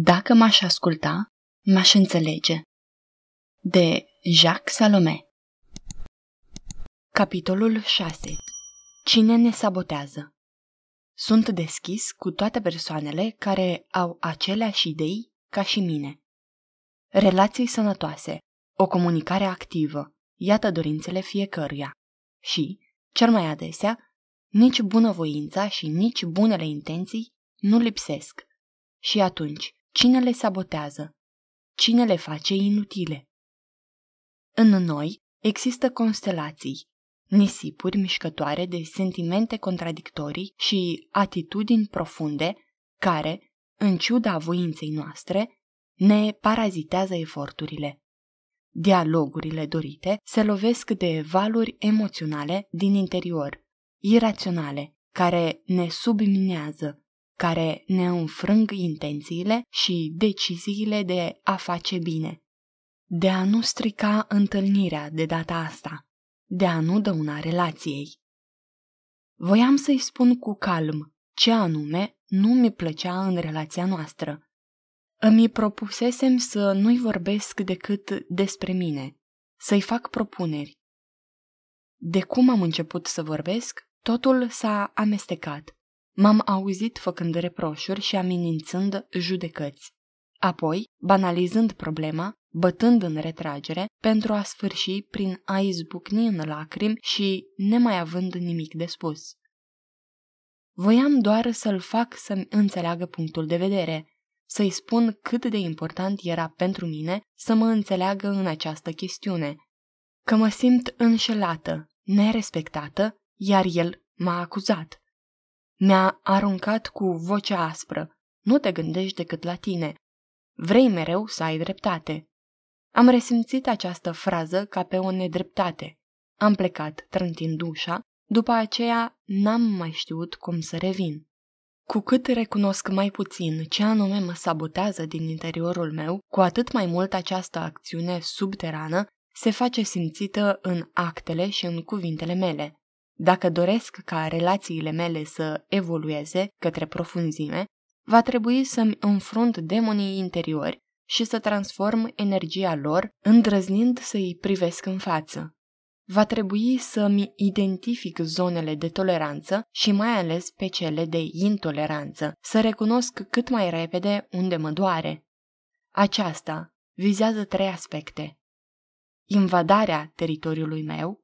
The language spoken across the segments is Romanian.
Dacă m-aș asculta, m-aș înțelege. De Jacques Salomé Capitolul 6 Cine ne sabotează? Sunt deschis cu toate persoanele care au aceleași idei ca și mine. Relații sănătoase, o comunicare activă, iată dorințele fiecăruia. Și, cel mai adesea, nici bunăvoința și nici bunele intenții nu lipsesc. Și atunci, Cine le sabotează? Cine le face inutile? În noi există constelații, nisipuri mișcătoare de sentimente contradictorii și atitudini profunde care, în ciuda voinței noastre, ne parazitează eforturile. Dialogurile dorite se lovesc de valuri emoționale din interior, iraționale, care ne subminează care ne înfrâng intențiile și deciziile de a face bine, de a nu strica întâlnirea de data asta, de a nu dăuna relației. Voiam să-i spun cu calm ce anume nu mi plăcea în relația noastră. Îmi propusesem să nu-i vorbesc decât despre mine, să-i fac propuneri. De cum am început să vorbesc, totul s-a amestecat. M-am auzit făcând reproșuri și amenințând judecăți. Apoi, banalizând problema, bătând în retragere, pentru a sfârși prin a izbucni în lacrimi și nemai având nimic de spus. Voiam doar să-l fac să-mi înțeleagă punctul de vedere, să-i spun cât de important era pentru mine să mă înțeleagă în această chestiune, că mă simt înșelată, nerespectată, iar el m-a acuzat. Mi-a aruncat cu voce aspră. Nu te gândești decât la tine. Vrei mereu să ai dreptate. Am resimțit această frază ca pe o nedreptate. Am plecat trântind ușa, după aceea n-am mai știut cum să revin. Cu cât recunosc mai puțin ce anume mă sabotează din interiorul meu, cu atât mai mult această acțiune subterană se face simțită în actele și în cuvintele mele. Dacă doresc ca relațiile mele să evolueze către profunzime, va trebui să-mi înfrunt demonii interiori și să transform energia lor, îndrăznind să îi privesc în față. Va trebui să-mi identific zonele de toleranță și mai ales pe cele de intoleranță, să recunosc cât mai repede unde mă doare. Aceasta vizează trei aspecte. Invadarea teritoriului meu,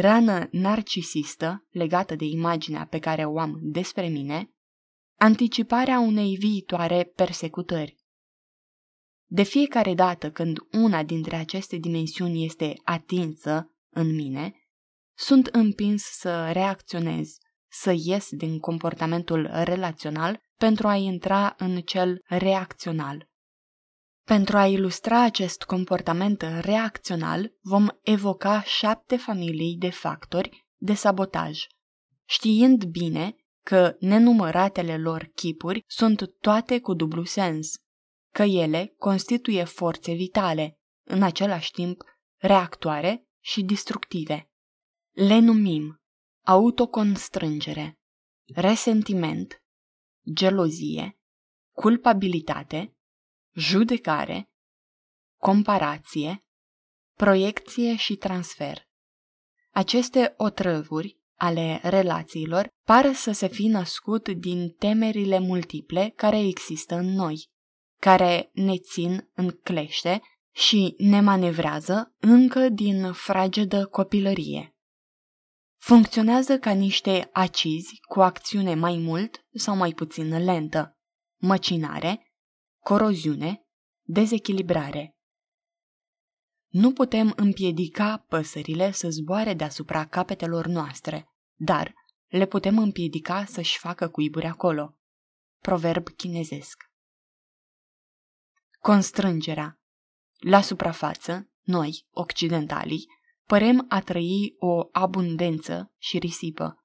rană narcisistă legată de imaginea pe care o am despre mine, anticiparea unei viitoare persecutări. De fiecare dată când una dintre aceste dimensiuni este atinsă în mine, sunt împins să reacționez, să ies din comportamentul relațional pentru a intra în cel reacțional. Pentru a ilustra acest comportament reacțional, vom evoca șapte familii de factori de sabotaj. Știind bine că nenumăratele lor chipuri sunt toate cu dublu sens, că ele constituie forțe vitale, în același timp reactoare și destructive. Le numim autoconstrângere, resentiment, gelozie, culpabilitate, judecare, comparație, proiecție și transfer. Aceste otrăvuri ale relațiilor par să se fi născut din temerile multiple care există în noi, care ne țin în clește și ne manevrează încă din fragedă copilărie. Funcționează ca niște acizi cu acțiune mai mult sau mai puțin lentă, măcinare, coroziune, dezechilibrare. Nu putem împiedica păsările să zboare deasupra capetelor noastre, dar le putem împiedica să-și facă cuiburi acolo. Proverb chinezesc. Constrângerea. La suprafață, noi, occidentalii, părem a trăi o abundență și risipă.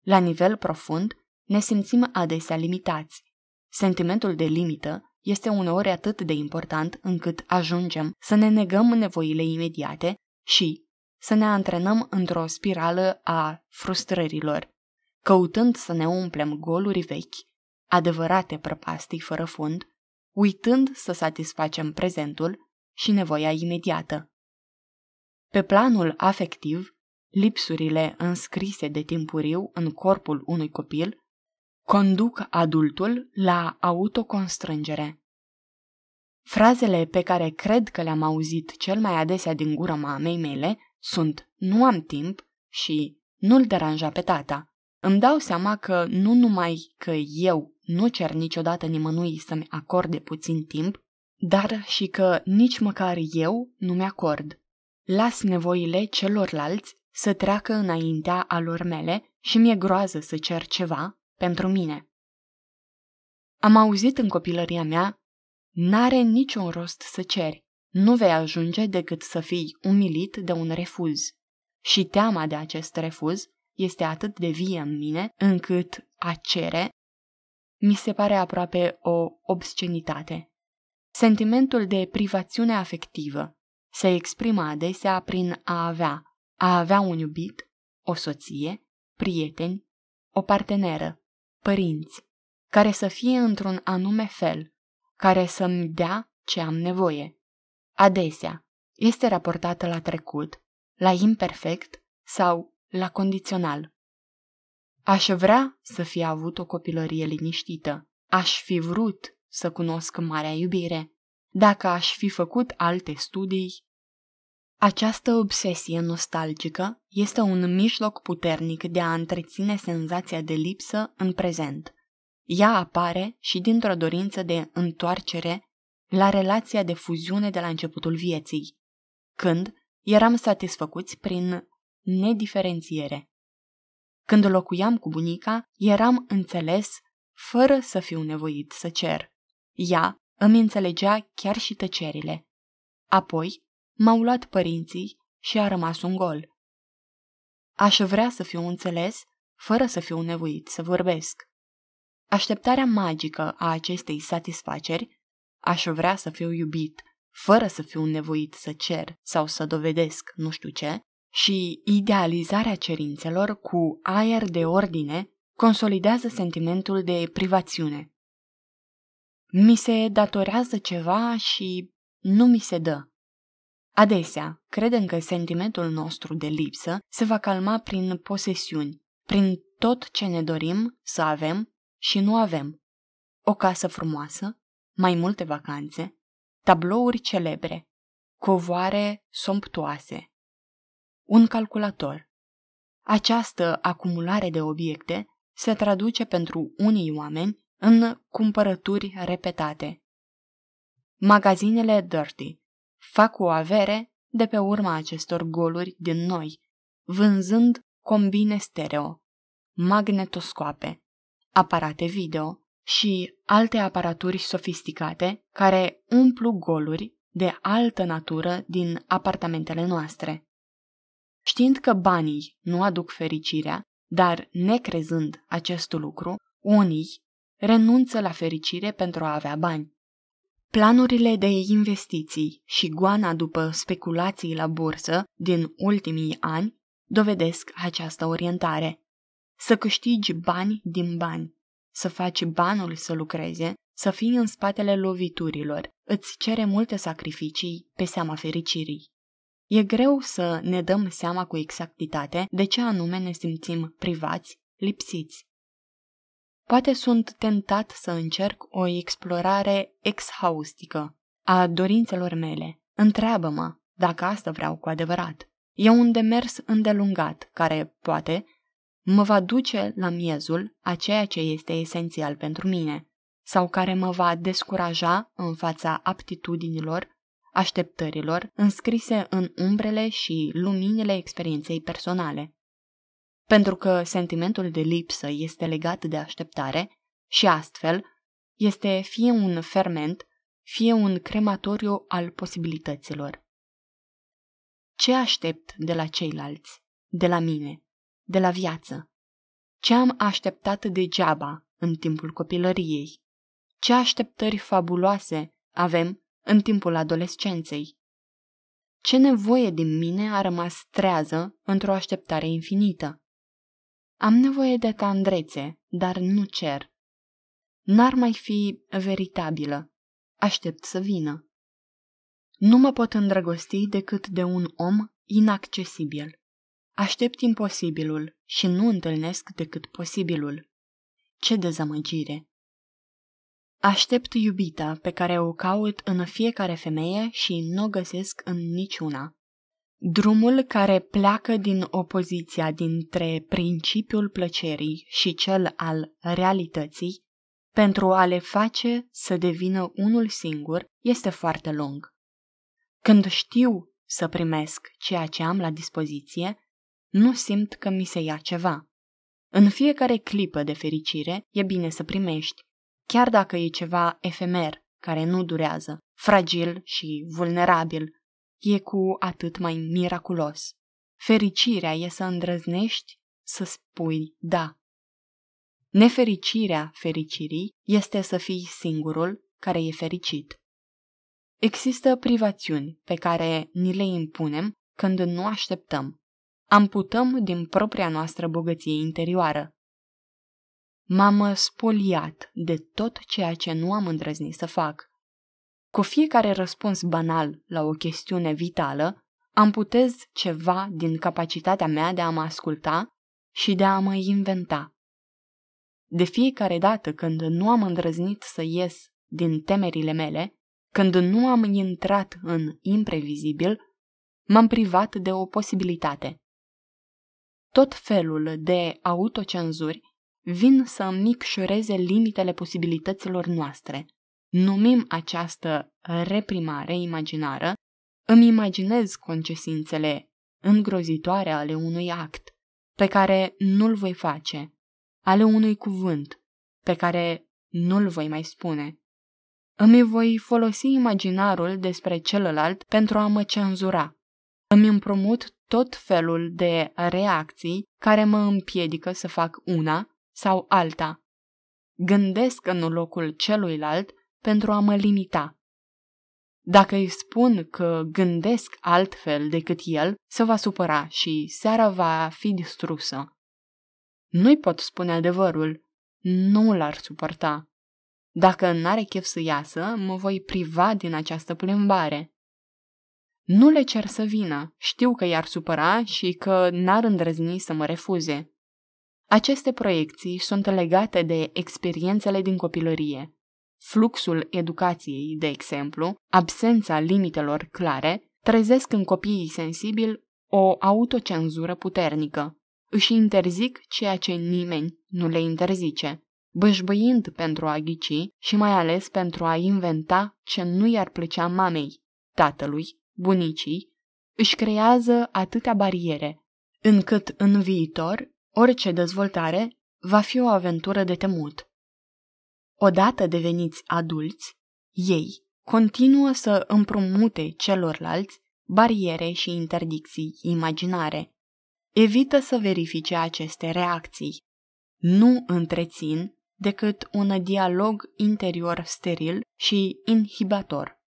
La nivel profund, ne simțim adesea limitați. Sentimentul de limită este uneori atât de important încât ajungem să ne negăm nevoile imediate și să ne antrenăm într-o spirală a frustrărilor, căutând să ne umplem goluri vechi, adevărate prăpastii fără fund, uitând să satisfacem prezentul și nevoia imediată. Pe planul afectiv, lipsurile înscrise de timpuriu în corpul unui copil conduc adultul la autoconstrângere. Frazele pe care cred că le-am auzit cel mai adesea din gură mamei mele sunt nu am timp și nu-l deranja pe tata. Îmi dau seama că nu numai că eu nu cer niciodată nimănui să-mi acorde puțin timp, dar și că nici măcar eu nu mi-acord. Las nevoile celorlalți să treacă înaintea alor mele și mi-e groază să cer ceva pentru mine. Am auzit în copilăria mea, n-are niciun rost să ceri, nu vei ajunge decât să fii umilit de un refuz. Și teama de acest refuz este atât de vie în mine, încât a cere mi se pare aproape o obscenitate. Sentimentul de privațiune afectivă se exprimă adesea prin a avea, a avea un iubit, o soție, prieteni, o parteneră, părinți, care să fie într-un anume fel, care să-mi dea ce am nevoie. Adesea este raportată la trecut, la imperfect sau la condițional. Aș vrea să fi avut o copilărie liniștită. Aș fi vrut să cunosc marea iubire. Dacă aș fi făcut alte studii, această obsesie nostalgică este un mijloc puternic de a întreține senzația de lipsă în prezent. Ea apare și dintr-o dorință de întoarcere la relația de fuziune de la începutul vieții, când eram satisfăcuți prin nediferențiere. Când locuiam cu bunica, eram înțeles fără să fiu nevoit să cer. Ea îmi înțelegea chiar și tăcerile. Apoi, m-au luat părinții și a rămas un gol. Aș vrea să fiu înțeles, fără să fiu nevoit să vorbesc. Așteptarea magică a acestei satisfaceri, aș vrea să fiu iubit, fără să fiu nevoit să cer sau să dovedesc nu știu ce, și idealizarea cerințelor cu aer de ordine consolidează sentimentul de privațiune. Mi se datorează ceva și nu mi se dă. Adesea, credem că sentimentul nostru de lipsă se va calma prin posesiuni, prin tot ce ne dorim să avem și nu avem. O casă frumoasă, mai multe vacanțe, tablouri celebre, covoare somptuoase, un calculator. Această acumulare de obiecte se traduce pentru unii oameni în cumpărături repetate. Magazinele dirty fac o avere de pe urma acestor goluri din noi, vânzând combine stereo, magnetoscoape, aparate video și alte aparaturi sofisticate care umplu goluri de altă natură din apartamentele noastre. Știind că banii nu aduc fericirea, dar necrezând acest lucru, unii renunță la fericire pentru a avea bani. Planurile de investiții și goana după speculații la bursă din ultimii ani dovedesc această orientare. Să câștigi bani din bani, să faci banul să lucreze, să fii în spatele loviturilor, îți cere multe sacrificii pe seama fericirii. E greu să ne dăm seama cu exactitate de ce anume ne simțim privați, lipsiți, poate sunt tentat să încerc o explorare exhaustică a dorințelor mele. Întreabă-mă dacă asta vreau cu adevărat. E un demers îndelungat care, poate, mă va duce la miezul a ceea ce este esențial pentru mine sau care mă va descuraja în fața aptitudinilor, așteptărilor înscrise în umbrele și luminile experienței personale pentru că sentimentul de lipsă este legat de așteptare și astfel este fie un ferment, fie un crematoriu al posibilităților. Ce aștept de la ceilalți, de la mine, de la viață? Ce am așteptat degeaba în timpul copilăriei? Ce așteptări fabuloase avem în timpul adolescenței? Ce nevoie din mine a rămas trează într-o așteptare infinită? Am nevoie de tandrețe, dar nu cer. N-ar mai fi veritabilă. Aștept să vină. Nu mă pot îndrăgosti decât de un om inaccesibil. Aștept imposibilul și nu întâlnesc decât posibilul. Ce dezamăgire! Aștept iubita pe care o caut în fiecare femeie și nu o găsesc în niciuna. Drumul care pleacă din opoziția dintre principiul plăcerii și cel al realității, pentru a le face să devină unul singur, este foarte lung. Când știu să primesc ceea ce am la dispoziție, nu simt că mi se ia ceva. În fiecare clipă de fericire e bine să primești, chiar dacă e ceva efemer, care nu durează, fragil și vulnerabil, e cu atât mai miraculos. Fericirea e să îndrăznești să spui da. Nefericirea fericirii este să fii singurul care e fericit. Există privațiuni pe care ni le impunem când nu așteptăm. Amputăm din propria noastră bogăție interioară. M-am spoliat de tot ceea ce nu am îndrăznit să fac. Cu fiecare răspuns banal la o chestiune vitală, amputez ceva din capacitatea mea de a mă asculta și de a mă inventa. De fiecare dată când nu am îndrăznit să ies din temerile mele, când nu am intrat în imprevizibil, m-am privat de o posibilitate. Tot felul de autocenzuri vin să micșoreze limitele posibilităților noastre numim această reprimare imaginară, îmi imaginez concesințele îngrozitoare ale unui act pe care nu-l voi face, ale unui cuvânt pe care nu-l voi mai spune. Îmi voi folosi imaginarul despre celălalt pentru a mă cenzura. Îmi împrumut tot felul de reacții care mă împiedică să fac una sau alta. Gândesc în locul celuilalt pentru a mă limita. Dacă îi spun că gândesc altfel decât el, se va supăra și seara va fi distrusă. Nu-i pot spune adevărul, nu l-ar suporta. Dacă n-are chef să iasă, mă voi priva din această plimbare. Nu le cer să vină, știu că i-ar supăra și că n-ar îndrăzni să mă refuze. Aceste proiecții sunt legate de experiențele din copilărie, Fluxul educației, de exemplu, absența limitelor clare, trezesc în copiii sensibili o autocenzură puternică. Își interzic ceea ce nimeni nu le interzice, bășbăind pentru a ghici și mai ales pentru a inventa ce nu i-ar plăcea mamei, tatălui, bunicii, își creează atâtea bariere, încât în viitor orice dezvoltare va fi o aventură de temut. Odată deveniți adulți, ei continuă să împrumute celorlalți bariere și interdicții imaginare. Evită să verifice aceste reacții. Nu întrețin decât un dialog interior steril și inhibator.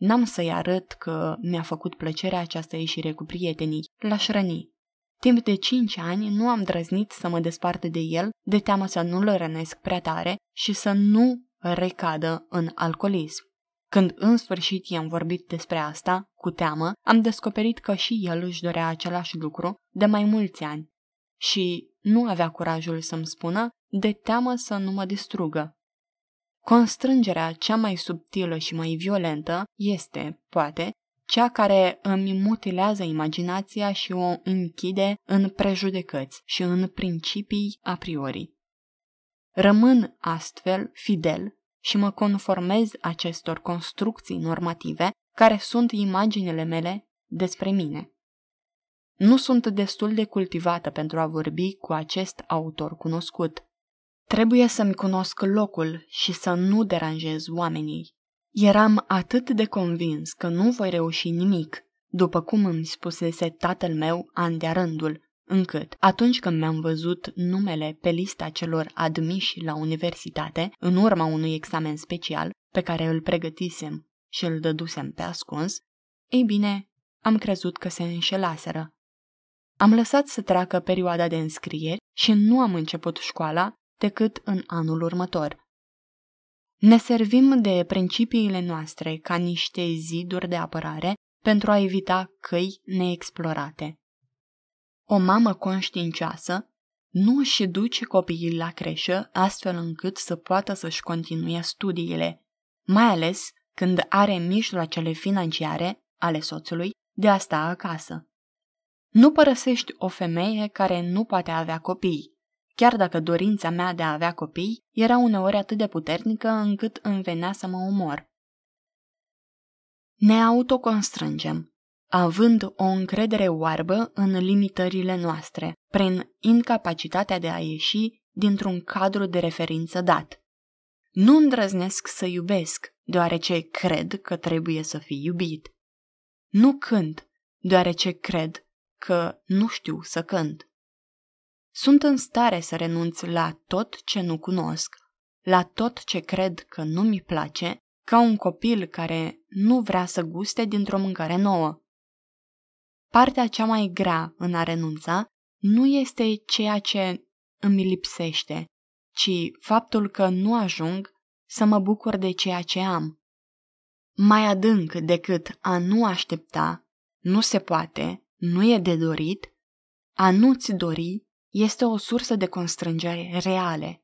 N-am să-i arăt că mi-a făcut plăcerea această ieșire cu prietenii, l-aș răni. Timp de cinci ani nu am drăznit să mă despart de el, de teamă să nu-l rănesc prea tare și să nu recadă în alcoolism. Când în sfârșit i-am vorbit despre asta, cu teamă, am descoperit că și el își dorea același lucru de mai mulți ani și nu avea curajul să-mi spună de teamă să nu mă distrugă. Constrângerea cea mai subtilă și mai violentă este, poate, cea care îmi mutilează imaginația și o închide în prejudecăți și în principii a priori. Rămân astfel fidel și mă conformez acestor construcții normative care sunt imaginile mele despre mine. Nu sunt destul de cultivată pentru a vorbi cu acest autor cunoscut. Trebuie să-mi cunosc locul și să nu deranjez oamenii. Eram atât de convins că nu voi reuși nimic, după cum îmi spusese tatăl meu an de rândul, încât, atunci când mi-am văzut numele pe lista celor admiși la universitate, în urma unui examen special pe care îl pregătisem și îl dădusem pe ascuns, ei bine, am crezut că se înșelaseră. Am lăsat să treacă perioada de înscrieri și nu am început școala decât în anul următor. Ne servim de principiile noastre ca niște ziduri de apărare pentru a evita căi neexplorate. O mamă conștiincioasă nu își duce copiii la creșă astfel încât să poată să-și continue studiile, mai ales când are mijloacele financiare ale soțului de a sta acasă. Nu părăsești o femeie care nu poate avea copii, chiar dacă dorința mea de a avea copii era uneori atât de puternică încât îmi venea să mă omor. Ne autoconstrângem, având o încredere oarbă în limitările noastre, prin incapacitatea de a ieși dintr-un cadru de referință dat. Nu îndrăznesc să iubesc, deoarece cred că trebuie să fii iubit. Nu cânt, deoarece cred că nu știu să cânt. Sunt în stare să renunț la tot ce nu cunosc, la tot ce cred că nu mi place, ca un copil care nu vrea să guste dintr-o mâncare nouă. Partea cea mai grea în a renunța nu este ceea ce îmi lipsește, ci faptul că nu ajung să mă bucur de ceea ce am. Mai adânc decât a nu aștepta, nu se poate, nu e de dorit, a nu-ți dori este o sursă de constrângere reale.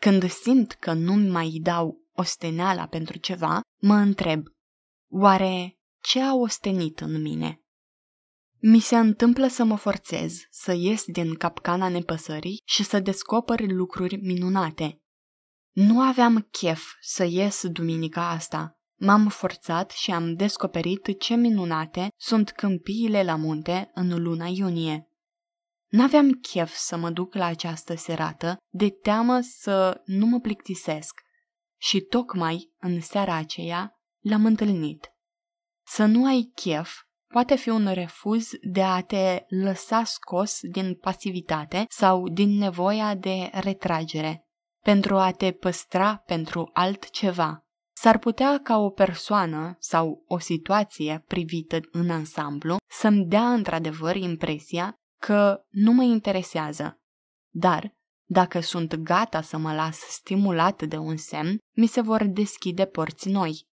Când simt că nu-mi mai dau osteneala pentru ceva, mă întreb, oare ce a ostenit în mine? Mi se întâmplă să mă forțez, să ies din capcana nepăsării și să descoper lucruri minunate. Nu aveam chef să ies duminica asta. M-am forțat și am descoperit ce minunate sunt câmpiile la munte în luna iunie. N-aveam chef să mă duc la această serată de teamă să nu mă plictisesc și tocmai în seara aceea l-am întâlnit. Să nu ai chef poate fi un refuz de a te lăsa scos din pasivitate sau din nevoia de retragere, pentru a te păstra pentru altceva. S-ar putea ca o persoană sau o situație privită în ansamblu să-mi dea într-adevăr impresia că nu mă interesează. Dar, dacă sunt gata să mă las stimulat de un semn, mi se vor deschide porți noi.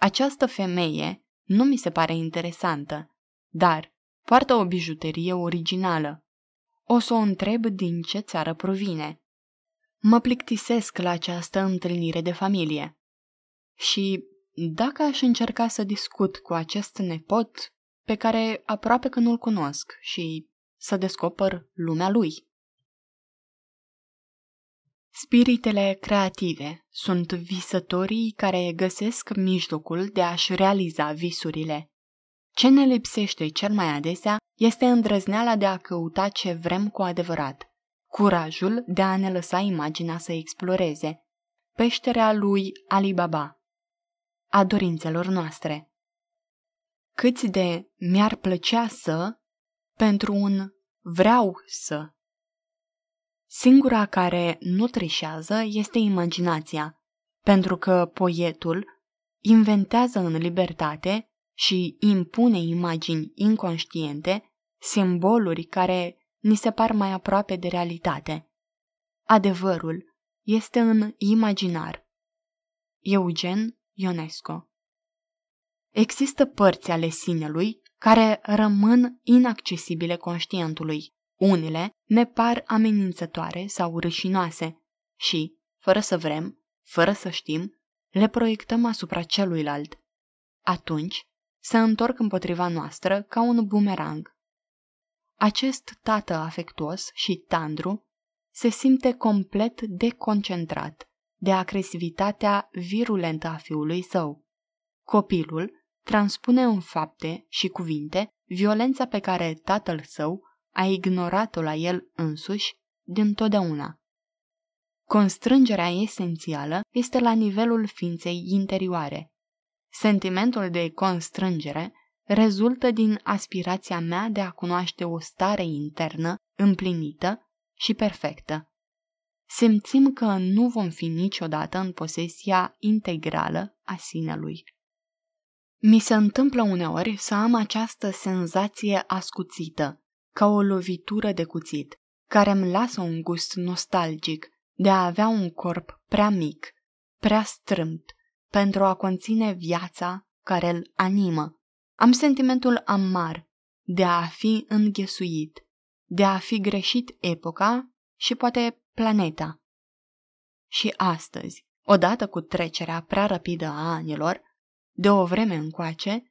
Această femeie nu mi se pare interesantă, dar poartă o bijuterie originală. O să o întreb din ce țară provine. Mă plictisesc la această întâlnire de familie. Și dacă aș încerca să discut cu acest nepot, pe care aproape că nu-l cunosc și să descoper lumea lui. Spiritele creative sunt visătorii care găsesc mijlocul de a-și realiza visurile. Ce ne lipsește cel mai adesea este îndrăzneala de a căuta ce vrem cu adevărat, curajul de a ne lăsa imaginea să exploreze, peșterea lui Alibaba, a dorințelor noastre. Câți de mi-ar plăcea să pentru un vreau să. Singura care nu trișează este imaginația, pentru că poetul inventează în libertate și impune imagini inconștiente, simboluri care ni se par mai aproape de realitate. Adevărul este în imaginar. Eugen Ionesco Există părți ale sinelui care rămân inaccesibile conștientului. Unele ne par amenințătoare sau rușinoase și, fără să vrem, fără să știm, le proiectăm asupra celuilalt. Atunci, se întorc împotriva noastră ca un bumerang. Acest tată afectuos și tandru se simte complet deconcentrat de agresivitatea virulentă a fiului său. Copilul transpune în fapte și cuvinte violența pe care tatăl său a ignorat-o la el însuși dintotdeauna. Constrângerea esențială este la nivelul ființei interioare. Sentimentul de constrângere rezultă din aspirația mea de a cunoaște o stare internă împlinită și perfectă. Simțim că nu vom fi niciodată în posesia integrală a sinelui. Mi se întâmplă uneori să am această senzație ascuțită, ca o lovitură de cuțit, care îmi lasă un gust nostalgic de a avea un corp prea mic, prea strâmt, pentru a conține viața care îl animă. Am sentimentul amar de a fi înghesuit, de a fi greșit epoca și poate planeta. Și astăzi, odată cu trecerea prea rapidă a anilor, de o vreme încoace,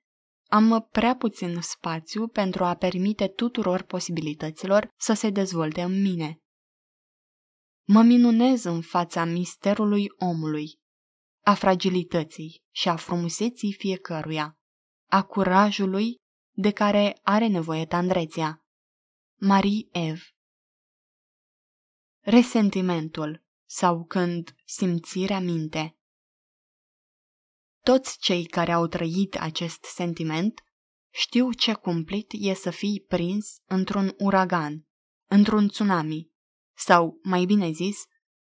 am prea puțin spațiu pentru a permite tuturor posibilităților să se dezvolte în mine. Mă minunez în fața misterului omului, a fragilității și a frumuseții fiecăruia, a curajului de care are nevoie tandreția. Marie Ev Resentimentul sau când simțirea minte toți cei care au trăit acest sentiment știu ce cumplit e să fii prins într-un uragan, într-un tsunami sau, mai bine zis,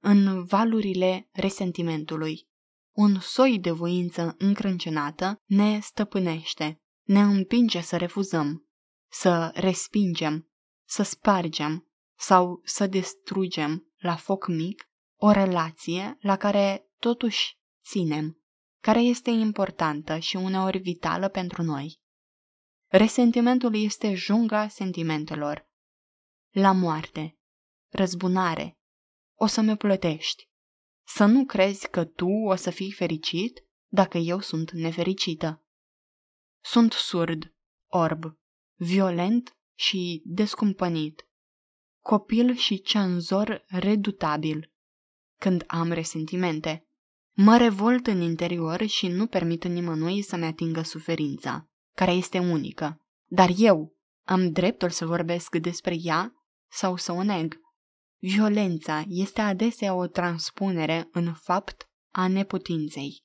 în valurile resentimentului. Un soi de voință încrâncenată ne stăpânește, ne împinge să refuzăm, să respingem, să spargem sau să destrugem la foc mic o relație la care totuși ținem care este importantă și uneori vitală pentru noi. Resentimentul este junga sentimentelor. La moarte, răzbunare, o să mă plătești. Să nu crezi că tu o să fii fericit dacă eu sunt nefericită. Sunt surd, orb, violent și descumpănit, copil și cenzor redutabil, când am resentimente. Mă revolt în interior și nu permit nimănui să-mi atingă suferința, care este unică. Dar eu am dreptul să vorbesc despre ea sau să o neg. Violența este adesea o transpunere în fapt a neputinței.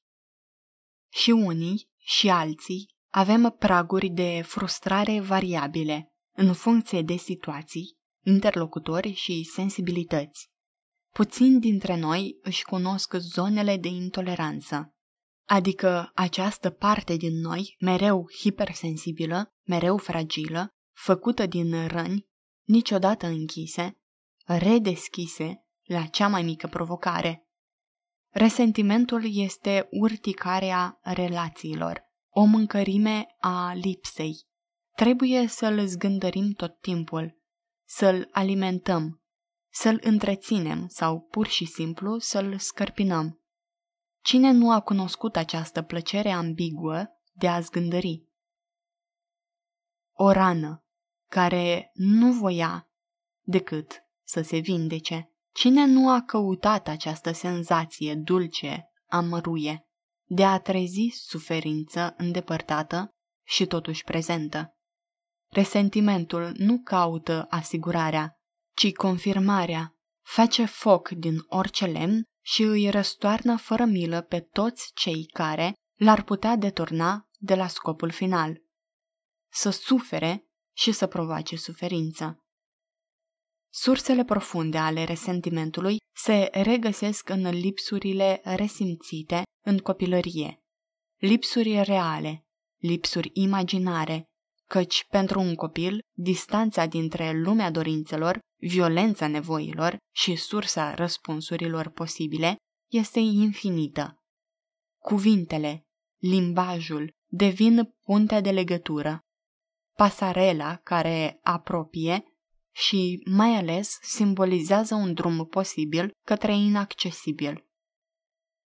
Și unii și alții avem praguri de frustrare variabile, în funcție de situații, interlocutori și sensibilități. Puțin dintre noi își cunosc zonele de intoleranță, adică această parte din noi, mereu hipersensibilă, mereu fragilă, făcută din răni, niciodată închise, redeschise la cea mai mică provocare. Resentimentul este urticarea relațiilor, o mâncărime a lipsei. Trebuie să-l zgândărim tot timpul, să-l alimentăm, să-l întreținem sau pur și simplu să-l scărpinăm. Cine nu a cunoscut această plăcere ambiguă de a zgândări? O rană care nu voia decât să se vindece. Cine nu a căutat această senzație dulce, amăruie, de a trezi suferință îndepărtată și totuși prezentă? Resentimentul nu caută asigurarea, ci confirmarea. Face foc din orice lemn și îi răstoarnă fără milă pe toți cei care l-ar putea deturna de la scopul final. Să sufere și să provoace suferință. Sursele profunde ale resentimentului se regăsesc în lipsurile resimțite în copilărie, lipsuri reale, lipsuri imaginare, căci pentru un copil distanța dintre lumea dorințelor violența nevoilor și sursa răspunsurilor posibile este infinită. Cuvintele, limbajul devin puntea de legătură, pasarela care apropie și mai ales simbolizează un drum posibil către inaccesibil.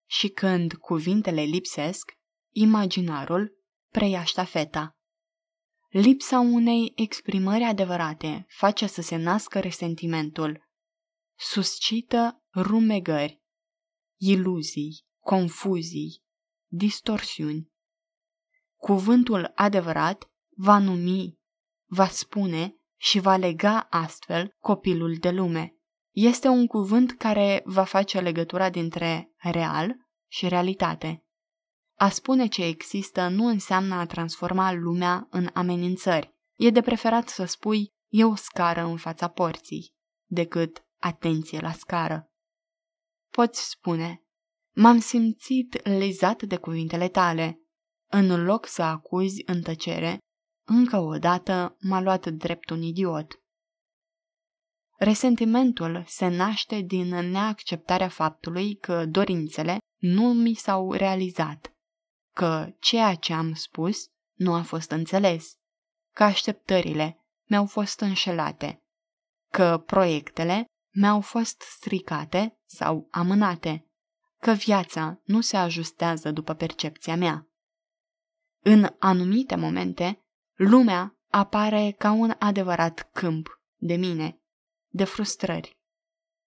Și când cuvintele lipsesc, imaginarul preia ștafeta. Lipsa unei exprimări adevărate face să se nască resentimentul. Suscită rumegări, iluzii, confuzii, distorsiuni. Cuvântul adevărat va numi, va spune și va lega astfel copilul de lume. Este un cuvânt care va face legătura dintre real și realitate. A spune ce există nu înseamnă a transforma lumea în amenințări. E de preferat să spui e o scară în fața porții, decât atenție la scară. Poți spune, m-am simțit lezat de cuvintele tale. În loc să acuzi în tăcere, încă o dată m-a luat drept un idiot. Resentimentul se naște din neacceptarea faptului că dorințele nu mi s-au realizat că ceea ce am spus nu a fost înțeles, că așteptările mi-au fost înșelate, că proiectele mi-au fost stricate sau amânate, că viața nu se ajustează după percepția mea. În anumite momente, lumea apare ca un adevărat câmp de mine, de frustrări.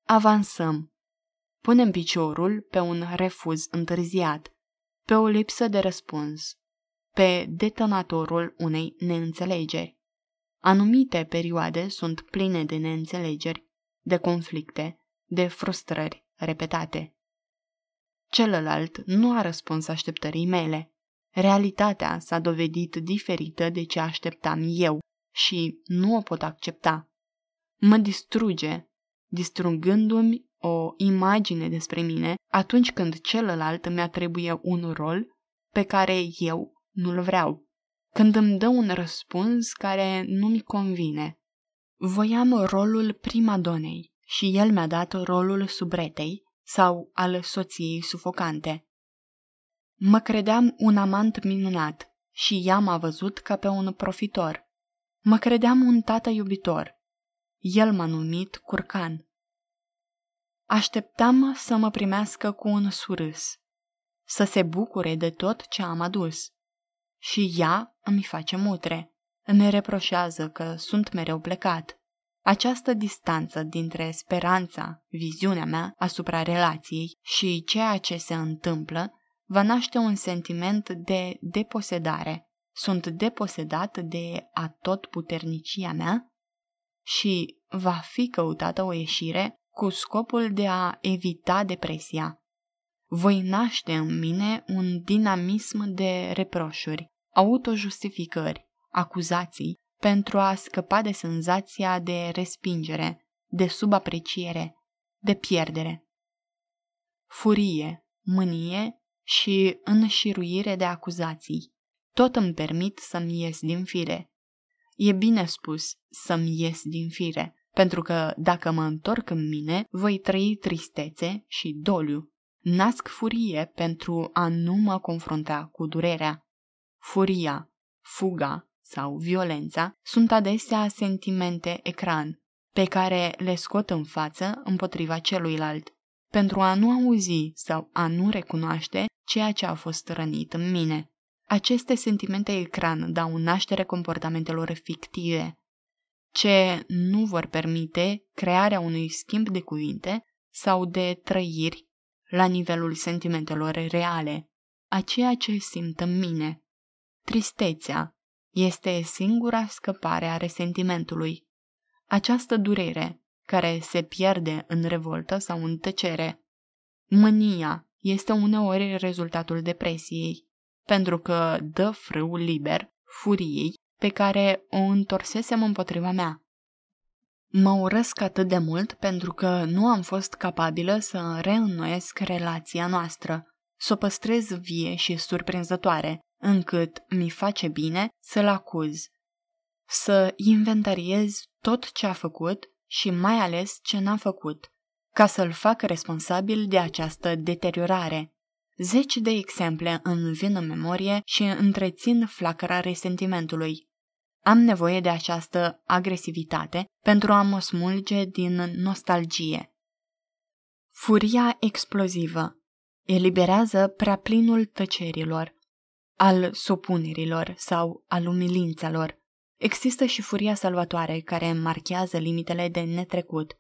Avansăm. Punem piciorul pe un refuz întârziat pe o lipsă de răspuns, pe detonatorul unei neînțelegeri. Anumite perioade sunt pline de neînțelegeri, de conflicte, de frustrări repetate. Celălalt nu a răspuns așteptării mele. Realitatea s-a dovedit diferită de ce așteptam eu și nu o pot accepta. Mă distruge, distrugându-mi o imagine despre mine atunci când celălalt mi atribuie un rol pe care eu nu-l vreau. Când îmi dă un răspuns care nu-mi convine. Voiam rolul primadonei și el mi-a dat rolul subretei sau al soției sufocante. Mă credeam un amant minunat și ea m-a văzut ca pe un profitor. Mă credeam un tată iubitor. El m-a numit curcan. Așteptam să mă primească cu un surâs, să se bucure de tot ce am adus. Și ea îmi face mutre, ne reproșează că sunt mereu plecat. Această distanță dintre speranța, viziunea mea asupra relației și ceea ce se întâmplă va naște un sentiment de deposedare. Sunt deposedat de atotputernicia mea și va fi căutată o ieșire cu scopul de a evita depresia. Voi naște în mine un dinamism de reproșuri, autojustificări, acuzații, pentru a scăpa de senzația de respingere, de subapreciere, de pierdere. Furie, mânie și înșiruire de acuzații. Tot îmi permit să-mi ies din fire. E bine spus să-mi ies din fire, pentru că dacă mă întorc în mine, voi trăi tristețe și doliu. Nasc furie pentru a nu mă confrunta cu durerea. Furia, fuga sau violența sunt adesea sentimente ecran, pe care le scot în față împotriva celuilalt, pentru a nu auzi sau a nu recunoaște ceea ce a fost rănit în mine. Aceste sentimente ecran dau naștere comportamentelor fictive, ce nu vor permite crearea unui schimb de cuvinte sau de trăiri la nivelul sentimentelor reale, a ceea ce simt în mine. Tristețea este singura scăpare a resentimentului. Această durere, care se pierde în revoltă sau în tăcere. Mânia este uneori rezultatul depresiei, pentru că dă frâul liber furiei pe care o întorsesem împotriva mea. Mă urăsc atât de mult pentru că nu am fost capabilă să reînnoiesc relația noastră, să o păstrez vie și surprinzătoare, încât mi face bine să-l acuz. Să inventariez tot ce a făcut și mai ales ce n-a făcut, ca să-l fac responsabil de această deteriorare. Zeci de exemple îmi vin în memorie și întrețin flacăra resentimentului. Am nevoie de această agresivitate pentru a mă smulge din nostalgie. Furia explozivă eliberează prea plinul tăcerilor, al supunerilor sau al umilințelor. Există și furia salvatoare care marchează limitele de netrecut,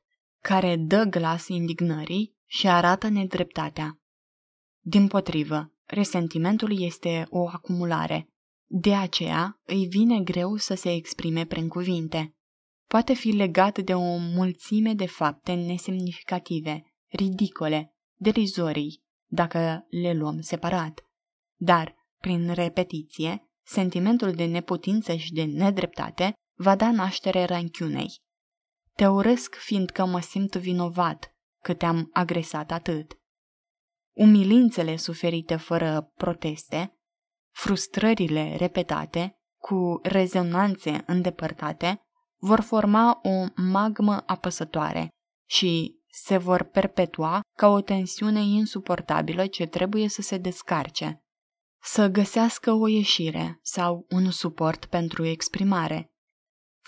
care dă glas indignării și arată nedreptatea. Din potrivă, resentimentul este o acumulare. De aceea îi vine greu să se exprime prin cuvinte. Poate fi legat de o mulțime de fapte nesemnificative, ridicole, derizorii, dacă le luăm separat. Dar, prin repetiție, sentimentul de neputință și de nedreptate va da naștere ranchiunei. Te urăsc fiindcă mă simt vinovat că te-am agresat atât umilințele suferite fără proteste, frustrările repetate, cu rezonanțe îndepărtate, vor forma o magmă apăsătoare și se vor perpetua ca o tensiune insuportabilă ce trebuie să se descarce, să găsească o ieșire sau un suport pentru exprimare.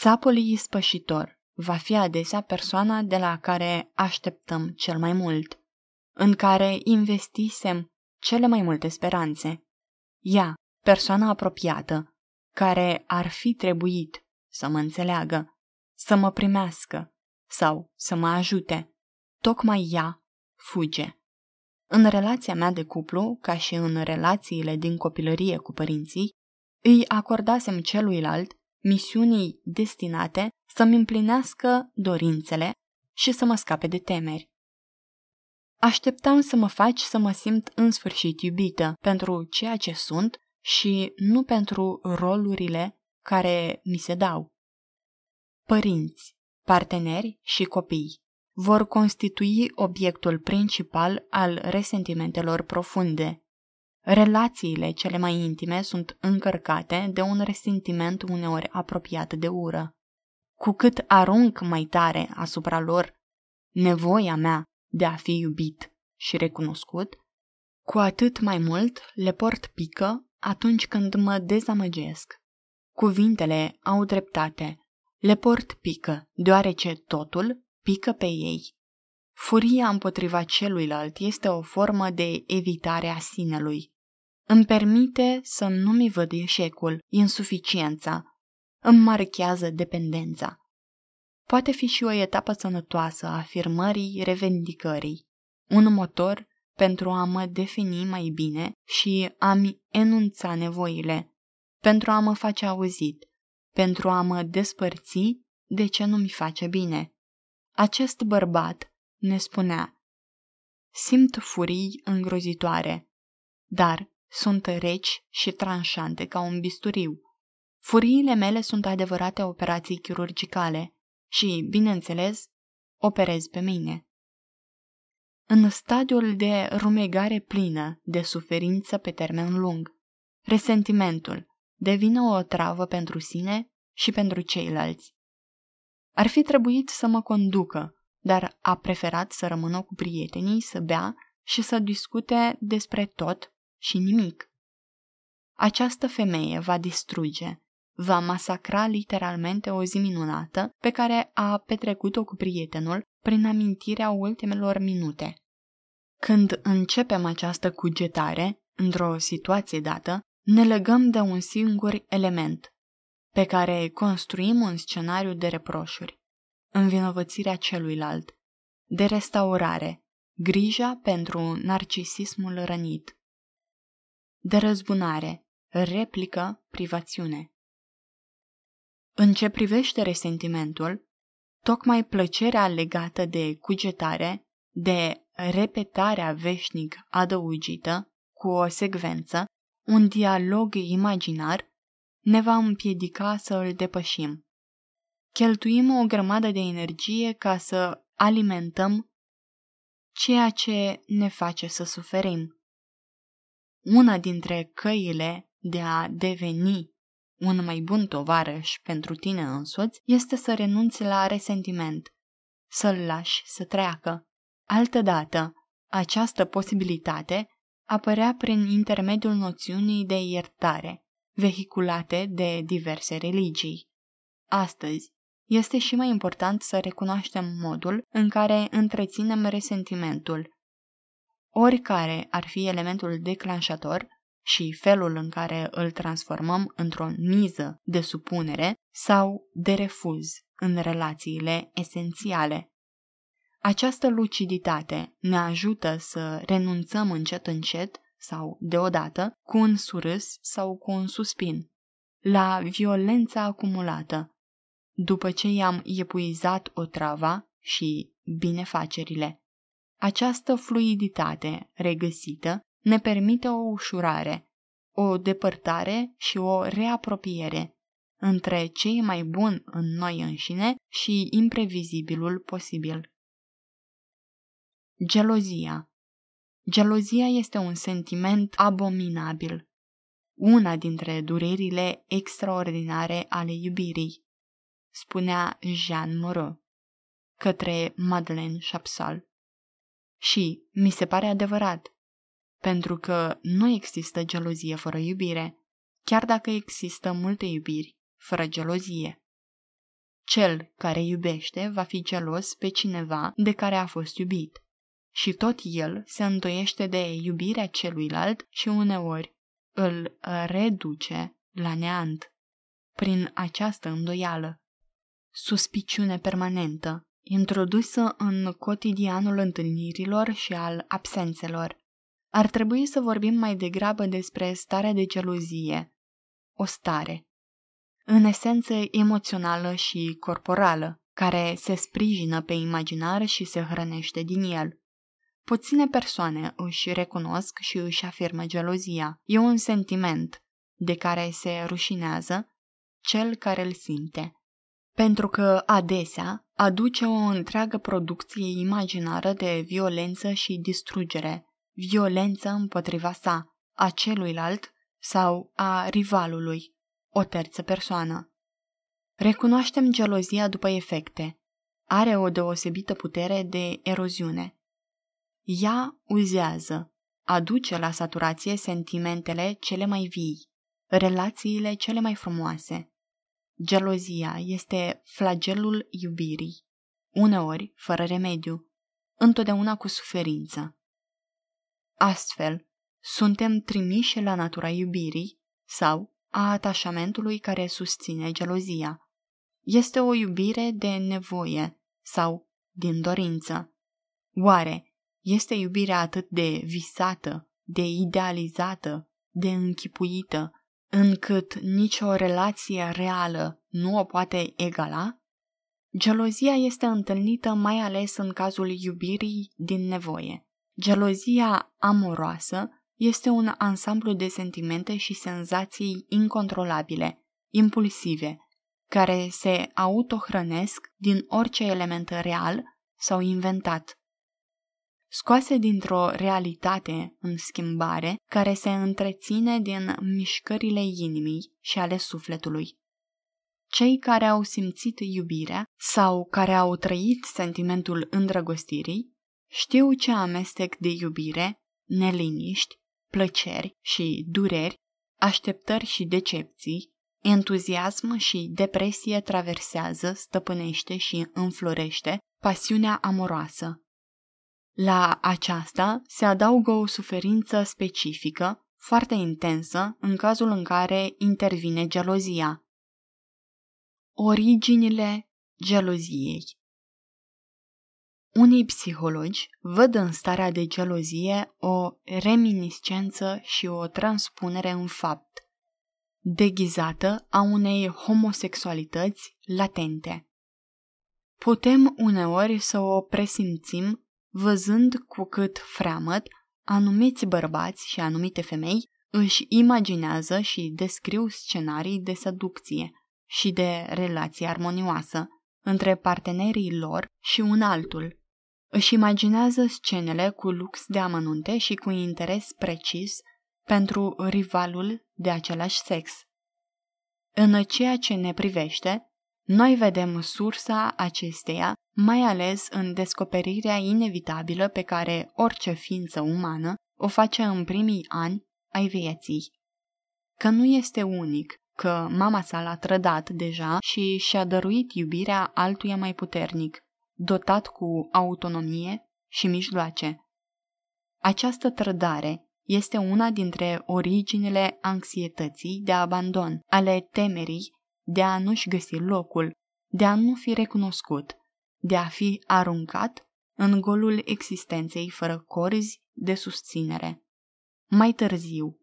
Țapul ispășitor va fi adesea persoana de la care așteptăm cel mai mult în care investisem cele mai multe speranțe. Ea, persoana apropiată, care ar fi trebuit să mă înțeleagă, să mă primească sau să mă ajute, tocmai ea fuge. În relația mea de cuplu, ca și în relațiile din copilărie cu părinții, îi acordasem celuilalt misiunii destinate să-mi împlinească dorințele și să mă scape de temeri. Așteptam să mă faci să mă simt în sfârșit iubită pentru ceea ce sunt și nu pentru rolurile care mi se dau. Părinți, parteneri și copii vor constitui obiectul principal al resentimentelor profunde. Relațiile cele mai intime sunt încărcate de un resentiment uneori apropiat de ură. Cu cât arunc mai tare asupra lor nevoia mea de a fi iubit și recunoscut, cu atât mai mult le port pică atunci când mă dezamăgesc. Cuvintele au dreptate. Le port pică, deoarece totul pică pe ei. Furia împotriva celuilalt este o formă de evitare a sinelui. Îmi permite să nu mi văd eșecul, insuficiența. Îmi marchează dependența poate fi și o etapă sănătoasă a afirmării revendicării, un motor pentru a mă defini mai bine și a-mi enunța nevoile, pentru a mă face auzit, pentru a mă despărți de ce nu-mi face bine. Acest bărbat ne spunea, simt furii îngrozitoare, dar sunt reci și tranșante ca un bisturiu. Furiile mele sunt adevărate operații chirurgicale – și, bineînțeles, operez pe mine. În stadiul de rumegare plină de suferință pe termen lung, resentimentul devine o travă pentru sine și pentru ceilalți. Ar fi trebuit să mă conducă, dar a preferat să rămână cu prietenii, să bea și să discute despre tot și nimic. Această femeie va distruge va masacra literalmente o zi minunată pe care a petrecut-o cu prietenul prin amintirea ultimelor minute. Când începem această cugetare, într-o situație dată, ne legăm de un singur element, pe care construim un scenariu de reproșuri, învinovățirea celuilalt, de restaurare, grija pentru narcisismul rănit, de răzbunare, replică, privațiune. În ce privește resentimentul, tocmai plăcerea legată de cugetare, de repetarea veșnic adăugită, cu o secvență, un dialog imaginar, ne va împiedica să îl depășim. Cheltuim o grămadă de energie ca să alimentăm ceea ce ne face să suferim. Una dintre căile de a deveni un mai bun tovarăș pentru tine însuți este să renunți la resentiment, să-l lași să treacă. Altădată, această posibilitate apărea prin intermediul noțiunii de iertare, vehiculate de diverse religii. Astăzi, este și mai important să recunoaștem modul în care întreținem resentimentul. Oricare ar fi elementul declanșator, și felul în care îl transformăm într-o miză de supunere sau de refuz în relațiile esențiale. Această luciditate ne ajută să renunțăm încet încet sau deodată cu un surâs sau cu un suspin la violența acumulată după ce i-am epuizat trava și binefacerile. Această fluiditate regăsită ne permite o ușurare, o depărtare și o reapropiere între ce e mai bun în noi înșine și imprevizibilul posibil. Gelozia Gelozia este un sentiment abominabil, una dintre durerile extraordinare ale iubirii, spunea Jean Moreau către Madeleine Chapsal. Și mi se pare adevărat, pentru că nu există gelozie fără iubire, chiar dacă există multe iubiri fără gelozie. Cel care iubește va fi gelos pe cineva de care a fost iubit și tot el se îndoiește de iubirea celuilalt și uneori îl reduce la neant. Prin această îndoială, suspiciune permanentă, introdusă în cotidianul întâlnirilor și al absențelor, ar trebui să vorbim mai degrabă despre starea de gelozie, o stare, în esență emoțională și corporală, care se sprijină pe imaginar și se hrănește din el. Puține persoane își recunosc și își afirmă gelozia. E un sentiment de care se rușinează cel care îl simte. Pentru că adesea aduce o întreagă producție imaginară de violență și distrugere, violență împotriva sa, a celuilalt sau a rivalului, o terță persoană. Recunoaștem gelozia după efecte. Are o deosebită putere de eroziune. Ea uzează, aduce la saturație sentimentele cele mai vii, relațiile cele mai frumoase. Gelozia este flagelul iubirii, uneori fără remediu, întotdeauna cu suferință. Astfel, suntem trimiși la natura iubirii sau a atașamentului care susține gelozia. Este o iubire de nevoie sau din dorință. Oare este iubirea atât de visată, de idealizată, de închipuită, încât nicio relație reală nu o poate egala? Gelozia este întâlnită mai ales în cazul iubirii din nevoie. Gelozia amoroasă este un ansamblu de sentimente și senzații incontrolabile, impulsive, care se autohrănesc din orice element real sau inventat. Scoase dintr-o realitate în schimbare care se întreține din mișcările inimii și ale sufletului. Cei care au simțit iubirea sau care au trăit sentimentul îndrăgostirii știu ce amestec de iubire, neliniști, plăceri și dureri, așteptări și decepții, entuziasm și depresie traversează, stăpânește și înflorește pasiunea amoroasă. La aceasta se adaugă o suferință specifică, foarte intensă, în cazul în care intervine gelozia. Originile geloziei unii psihologi văd în starea de gelozie o reminiscență și o transpunere în fapt, deghizată a unei homosexualități latente. Putem uneori să o presimțim văzând cu cât freamăt anumiți bărbați și anumite femei își imaginează și descriu scenarii de seducție și de relație armonioasă între partenerii lor și un altul, își imaginează scenele cu lux de amănunte și cu interes precis pentru rivalul de același sex. În ceea ce ne privește, noi vedem sursa acesteia, mai ales în descoperirea inevitabilă pe care orice ființă umană o face în primii ani ai vieții. Că nu este unic, că mama sa l-a trădat deja și și-a dăruit iubirea altuia mai puternic, dotat cu autonomie și mijloace. Această trădare este una dintre originele anxietății de abandon, ale temerii de a nu-și găsi locul, de a nu fi recunoscut, de a fi aruncat în golul existenței fără corzi de susținere. Mai târziu,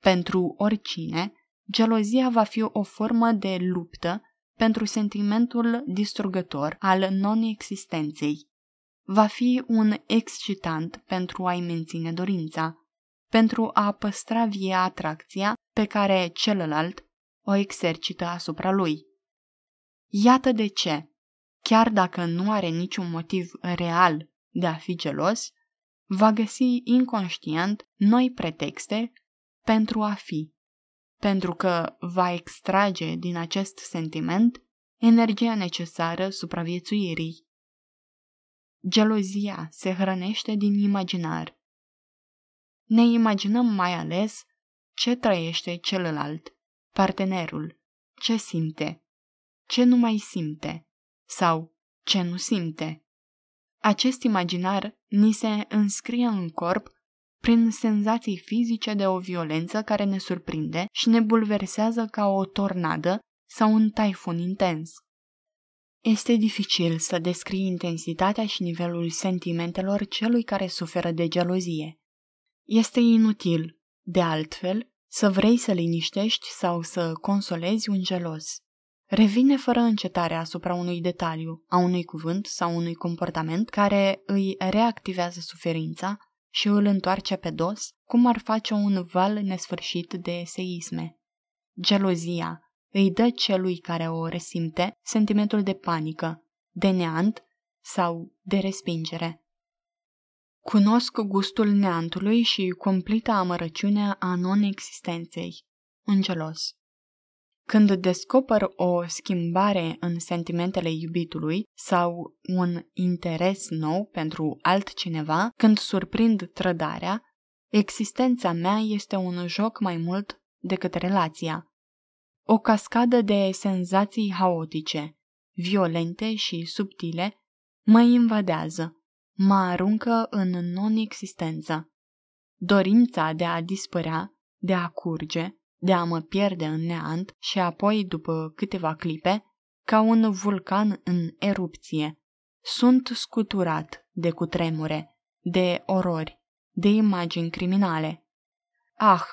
pentru oricine, gelozia va fi o formă de luptă pentru sentimentul distrugător al non-existenței. Va fi un excitant pentru a-i menține dorința, pentru a păstra via atracția pe care celălalt o exercită asupra lui. Iată de ce, chiar dacă nu are niciun motiv real de a fi gelos, va găsi inconștient noi pretexte pentru a fi pentru că va extrage din acest sentiment energia necesară supraviețuirii. Gelozia se hrănește din imaginar. Ne imaginăm mai ales ce trăiește celălalt, partenerul, ce simte, ce nu mai simte sau ce nu simte. Acest imaginar ni se înscrie în corp prin senzații fizice de o violență care ne surprinde și ne bulversează ca o tornadă sau un taifun intens. Este dificil să descrii intensitatea și nivelul sentimentelor celui care suferă de gelozie. Este inutil, de altfel, să vrei să liniștești sau să consolezi un gelos. Revine fără încetare asupra unui detaliu, a unui cuvânt sau unui comportament care îi reactivează suferința și îl întoarce pe dos, cum ar face un val nesfârșit de seisme. Gelozia îi dă celui care o resimte sentimentul de panică, de neant sau de respingere. Cunosc gustul neantului și completa amărăciunea a non-existenței. gelos. Când descoper o schimbare în sentimentele iubitului sau un interes nou pentru altcineva, când surprind trădarea, existența mea este un joc mai mult decât relația. O cascadă de senzații haotice, violente și subtile, mă invadează, mă aruncă în non-existență. Dorința de a dispărea, de a curge, de a mă pierde în neant și apoi, după câteva clipe, ca un vulcan în erupție. Sunt scuturat de cutremure, de orori, de imagini criminale. Ah,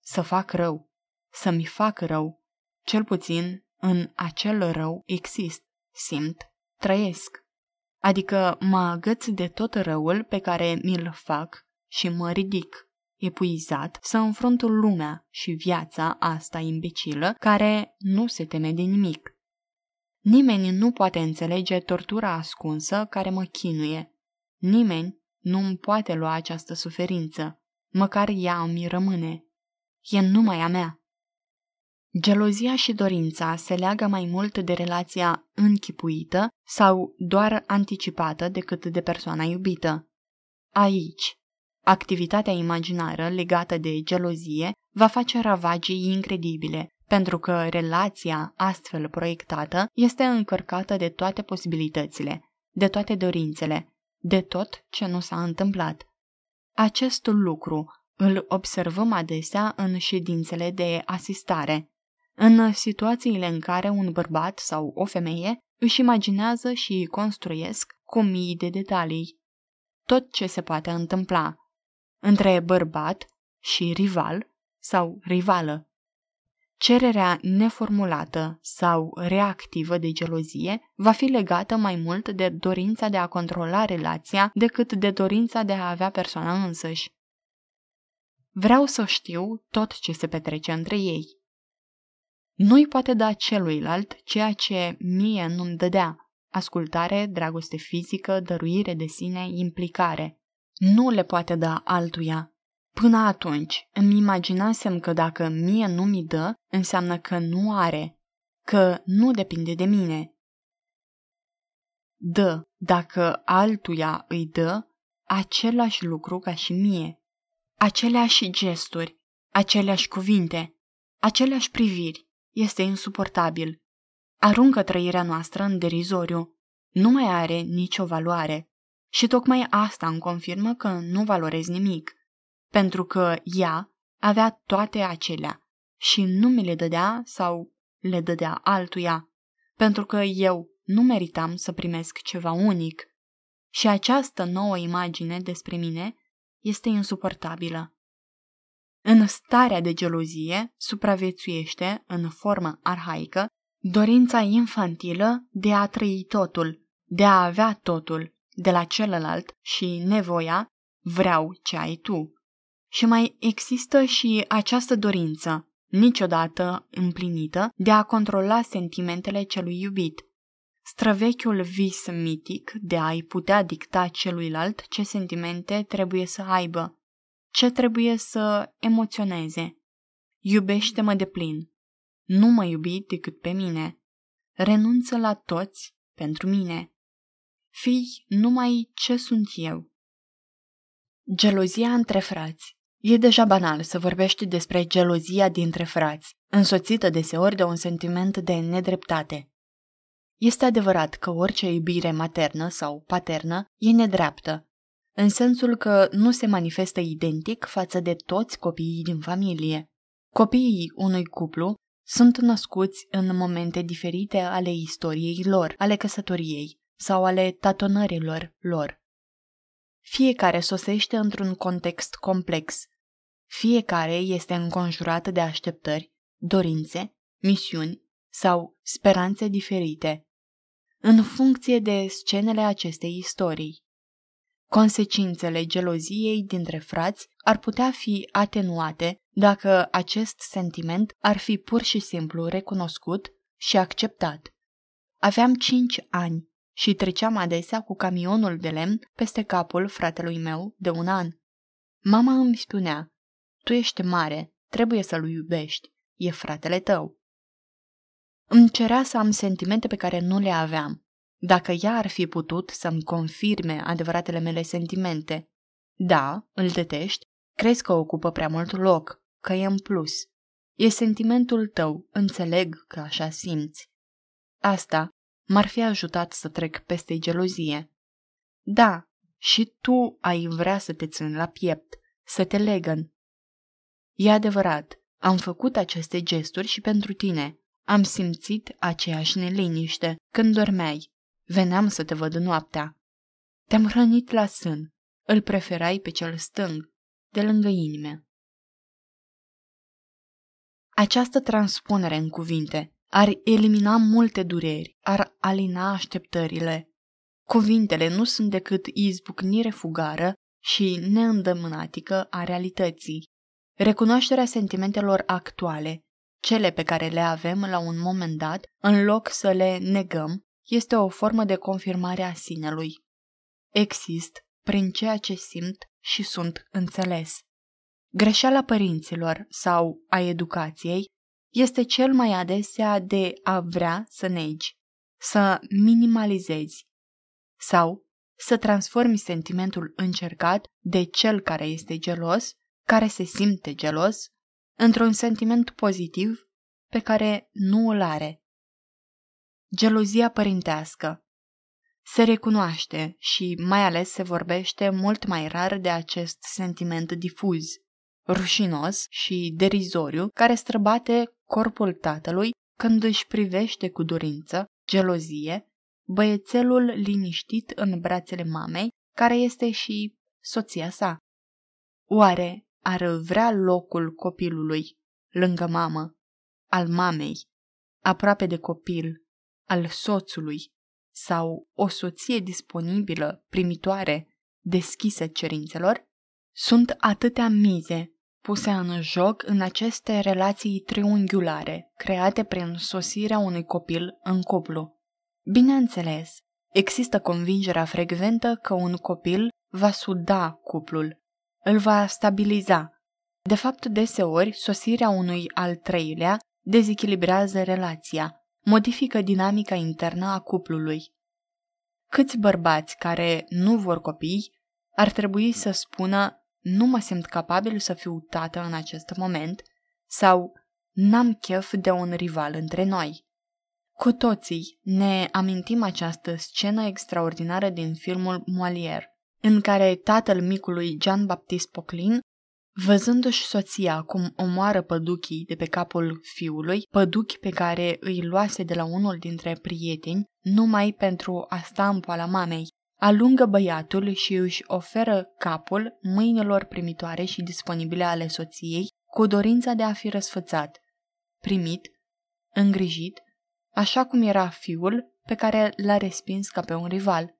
să fac rău, să-mi fac rău, cel puțin în acel rău exist, simt, trăiesc. Adică mă agăț de tot răul pe care mi-l fac și mă ridic epuizat, să înfruntă lumea și viața asta imbecilă care nu se teme de nimic. Nimeni nu poate înțelege tortura ascunsă care mă chinuie. Nimeni nu îmi poate lua această suferință, măcar ea îmi rămâne. E numai a mea. Gelozia și dorința se leagă mai mult de relația închipuită sau doar anticipată decât de persoana iubită. Aici, Activitatea imaginară legată de gelozie va face ravagii incredibile, pentru că relația astfel proiectată este încărcată de toate posibilitățile, de toate dorințele, de tot ce nu s-a întâmplat. Acest lucru îl observăm adesea în ședințele de asistare, în situațiile în care un bărbat sau o femeie își imaginează și construiesc cu mii de detalii. Tot ce se poate întâmpla, între bărbat și rival sau rivală. Cererea neformulată sau reactivă de gelozie va fi legată mai mult de dorința de a controla relația decât de dorința de a avea persoana însăși. Vreau să știu tot ce se petrece între ei. Nu-i poate da celuilalt ceea ce mie nu-mi dădea, ascultare, dragoste fizică, dăruire de sine, implicare nu le poate da altuia. Până atunci, îmi imaginasem că dacă mie nu mi dă, înseamnă că nu are, că nu depinde de mine. Dă, dacă altuia îi dă, același lucru ca și mie. Aceleași gesturi, aceleași cuvinte, aceleași priviri. Este insuportabil. Aruncă trăirea noastră în derizoriu. Nu mai are nicio valoare. Și tocmai asta îmi confirmă că nu valorez nimic, pentru că ea avea toate acelea și nu mi le dădea sau le dădea altuia, pentru că eu nu meritam să primesc ceva unic. Și această nouă imagine despre mine este insuportabilă. În starea de gelozie supraviețuiește, în formă arhaică, dorința infantilă de a trăi totul, de a avea totul, de la celălalt și nevoia vreau ce ai tu. Și mai există și această dorință, niciodată împlinită, de a controla sentimentele celui iubit. Străvechiul vis mitic de a-i putea dicta celuilalt ce sentimente trebuie să aibă, ce trebuie să emoționeze. Iubește-mă de plin. Nu mă iubi decât pe mine. Renunță la toți pentru mine. Fii numai ce sunt eu. Gelozia între frați E deja banal să vorbești despre gelozia dintre frați, însoțită deseori de un sentiment de nedreptate. Este adevărat că orice iubire maternă sau paternă e nedreaptă, în sensul că nu se manifestă identic față de toți copiii din familie. Copiii unui cuplu sunt născuți în momente diferite ale istoriei lor, ale căsătoriei, sau ale tatonărilor lor. Fiecare sosește într-un context complex. Fiecare este înconjurată de așteptări, dorințe, misiuni sau speranțe diferite, în funcție de scenele acestei istorii. Consecințele geloziei dintre frați ar putea fi atenuate dacă acest sentiment ar fi pur și simplu recunoscut și acceptat. Aveam cinci ani și treceam adesea cu camionul de lemn peste capul fratelui meu de un an. Mama îmi spunea, tu ești mare, trebuie să-l iubești, e fratele tău. Îmi cerea să am sentimente pe care nu le aveam. Dacă ea ar fi putut să-mi confirme adevăratele mele sentimente. Da, îl detești, crezi că ocupă prea mult loc, că e în plus. E sentimentul tău, înțeleg că așa simți. Asta m-ar fi ajutat să trec peste gelozie. Da, și tu ai vrea să te țin la piept, să te legăn. E adevărat, am făcut aceste gesturi și pentru tine. Am simțit aceeași neliniște când dormeai. Veneam să te văd noaptea. Te-am hrănit la sân. Îl preferai pe cel stâng, de lângă inime. Această transpunere în cuvinte ar elimina multe dureri, ar alina așteptările. Cuvintele nu sunt decât izbucnire fugară și neîndămânatică a realității. Recunoașterea sentimentelor actuale, cele pe care le avem la un moment dat, în loc să le negăm, este o formă de confirmare a sinelui. Exist prin ceea ce simt și sunt înțeles. Greșeala părinților sau a educației este cel mai adesea de a vrea să negi, să minimalizezi sau să transformi sentimentul încercat de cel care este gelos, care se simte gelos, într-un sentiment pozitiv pe care nu îl are. Gelozia părintească se recunoaște și mai ales se vorbește mult mai rar de acest sentiment difuz rușinos și derizoriu care străbate corpul tatălui când își privește cu dorință, gelozie, băiețelul liniștit în brațele mamei, care este și soția sa. Oare ar vrea locul copilului lângă mamă, al mamei, aproape de copil, al soțului sau o soție disponibilă, primitoare, deschisă cerințelor? Sunt atâtea mize puse în joc în aceste relații triunghiulare, create prin sosirea unui copil în cuplu. Bineînțeles, există convingerea frecventă că un copil va suda cuplul, îl va stabiliza. De fapt, deseori, sosirea unui al treilea dezechilibrează relația, modifică dinamica internă a cuplului. Câți bărbați care nu vor copii ar trebui să spună nu mă simt capabil să fiu tată în acest moment sau n-am chef de un rival între noi. Cu toții ne amintim această scenă extraordinară din filmul Molière, în care tatăl micului Jean-Baptiste Poclin, văzându-și soția cum omoară păduchii de pe capul fiului, păduchi pe care îi luase de la unul dintre prieteni, numai pentru a sta în poala mamei, alungă băiatul și își oferă capul mâinilor primitoare și disponibile ale soției cu dorința de a fi răsfățat, primit, îngrijit, așa cum era fiul pe care l-a respins ca pe un rival.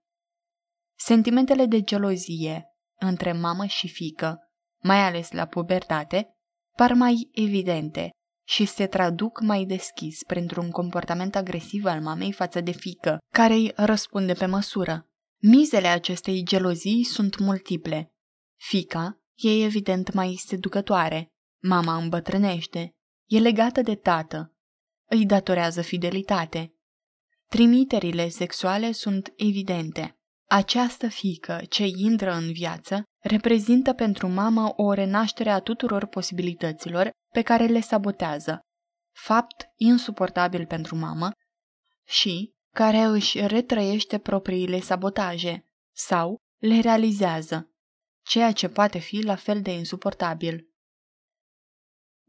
Sentimentele de gelozie între mamă și fică, mai ales la pubertate, par mai evidente și se traduc mai deschis printr-un comportament agresiv al mamei față de fică, care îi răspunde pe măsură. Mizele acestei gelozii sunt multiple. Fica e evident mai seducătoare, mama îmbătrânește, e legată de tată, îi datorează fidelitate. Trimiterile sexuale sunt evidente. Această fică ce intră în viață reprezintă pentru mamă o renaștere a tuturor posibilităților pe care le sabotează, fapt insuportabil pentru mamă și care își retrăiește propriile sabotaje sau le realizează, ceea ce poate fi la fel de insuportabil.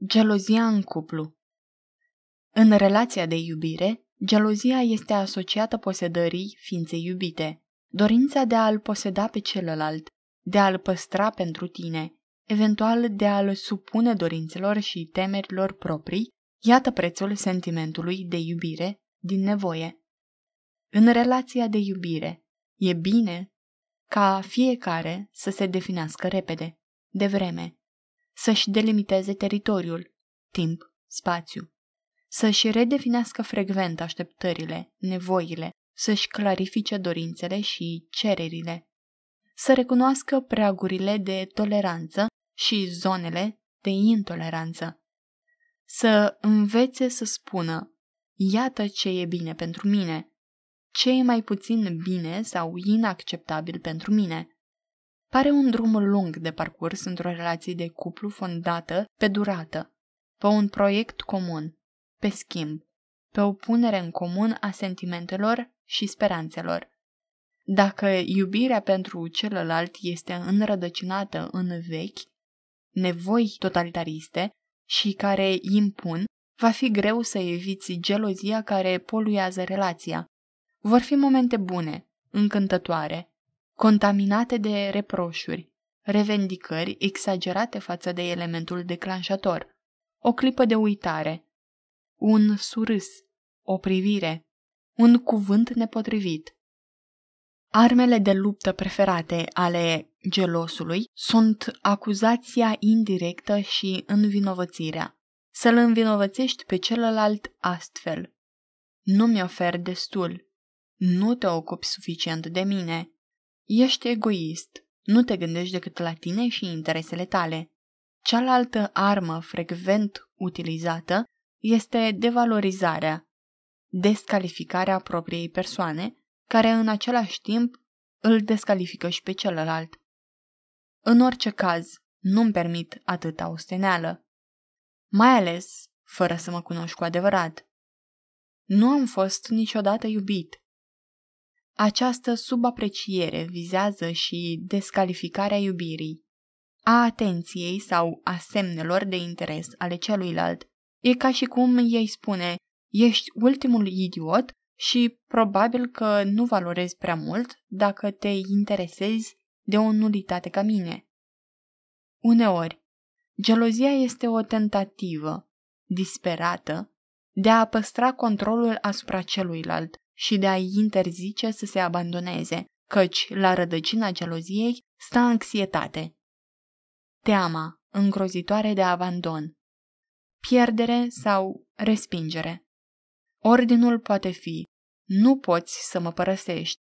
Gelozia în cuplu În relația de iubire, gelozia este asociată posedării ființei iubite, dorința de a-l poseda pe celălalt, de a-l păstra pentru tine, eventual de a-l supune dorințelor și temerilor proprii, iată prețul sentimentului de iubire din nevoie. În relația de iubire, e bine ca fiecare să se definească repede, de vreme, să-și delimiteze teritoriul, timp, spațiu, să-și redefinească frecvent așteptările, nevoile, să-și clarifice dorințele și cererile, să recunoască preagurile de toleranță și zonele de intoleranță, să învețe să spună, iată ce e bine pentru mine, ce e mai puțin bine sau inacceptabil pentru mine. Pare un drum lung de parcurs într-o relație de cuplu fondată pe durată, pe un proiect comun, pe schimb, pe o punere în comun a sentimentelor și speranțelor. Dacă iubirea pentru celălalt este înrădăcinată în vechi, nevoi totalitariste și care impun, va fi greu să eviți gelozia care poluează relația, vor fi momente bune, încântătoare, contaminate de reproșuri, revendicări exagerate față de elementul declanșator, o clipă de uitare, un surâs, o privire, un cuvânt nepotrivit. Armele de luptă preferate ale gelosului sunt acuzația indirectă și învinovățirea. Să-l învinovățești pe celălalt astfel. Nu mi ofer destul. Nu te ocupi suficient de mine. Ești egoist, nu te gândești decât la tine și interesele tale. Cealaltă armă frecvent utilizată este devalorizarea, descalificarea propriei persoane, care în același timp îl descalifică și pe celălalt. În orice caz, nu-mi permit atâta osteneală. Mai ales fără să mă cunoști cu adevărat. Nu am fost niciodată iubit această subapreciere vizează și descalificarea iubirii, a atenției sau a semnelor de interes ale celuilalt. E ca și cum ei spune, ești ultimul idiot și probabil că nu valorezi prea mult dacă te interesezi de o nulitate ca mine. Uneori, gelozia este o tentativă, disperată, de a păstra controlul asupra celuilalt, și de a-i interzice să se abandoneze, căci la rădăcina geloziei stă anxietate. Teama, îngrozitoare de abandon. Pierdere sau respingere. Ordinul poate fi, nu poți să mă părăsești.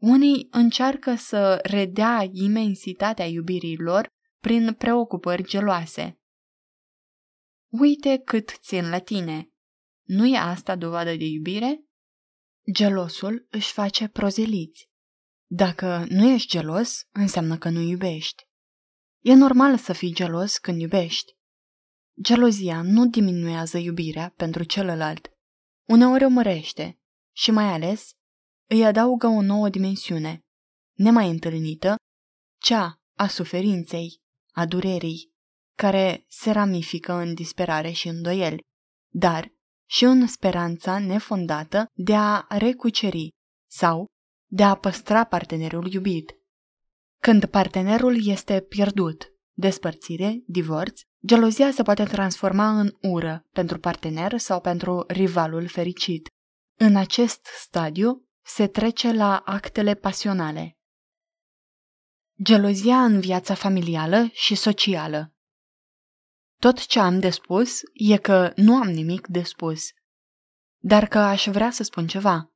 Unii încearcă să redea imensitatea iubirii lor prin preocupări geloase. Uite cât țin la tine. Nu e asta dovadă de iubire? Gelosul își face prozeliți. Dacă nu ești gelos, înseamnă că nu iubești. E normal să fii gelos când iubești. Gelozia nu diminuează iubirea pentru celălalt. Uneori o mărește și mai ales îi adaugă o nouă dimensiune, nemai întâlnită, cea a suferinței, a durerii, care se ramifică în disperare și îndoieli, dar și în speranța nefondată de a recuceri sau de a păstra partenerul iubit. Când partenerul este pierdut, despărțire, divorț, gelozia se poate transforma în ură pentru partener sau pentru rivalul fericit. În acest stadiu se trece la actele pasionale. Gelozia în viața familială și socială tot ce am de spus e că nu am nimic de spus, dar că aș vrea să spun ceva.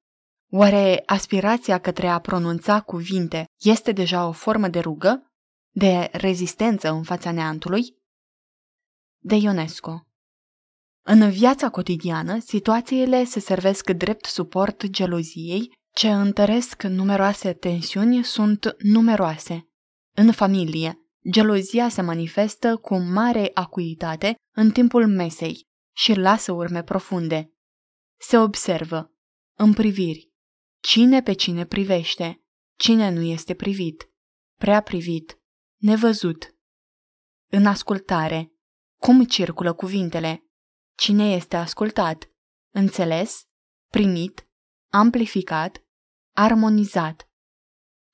Oare aspirația către a pronunța cuvinte este deja o formă de rugă? De rezistență în fața neantului? De Ionesco În viața cotidiană, situațiile se servesc drept suport geloziei, ce întăresc numeroase tensiuni sunt numeroase. În familie, Gelozia se manifestă cu mare acuitate în timpul mesei și lasă urme profunde. Se observă, în priviri, cine pe cine privește, cine nu este privit, prea privit, nevăzut. În ascultare, cum circulă cuvintele, cine este ascultat, înțeles, primit, amplificat, armonizat,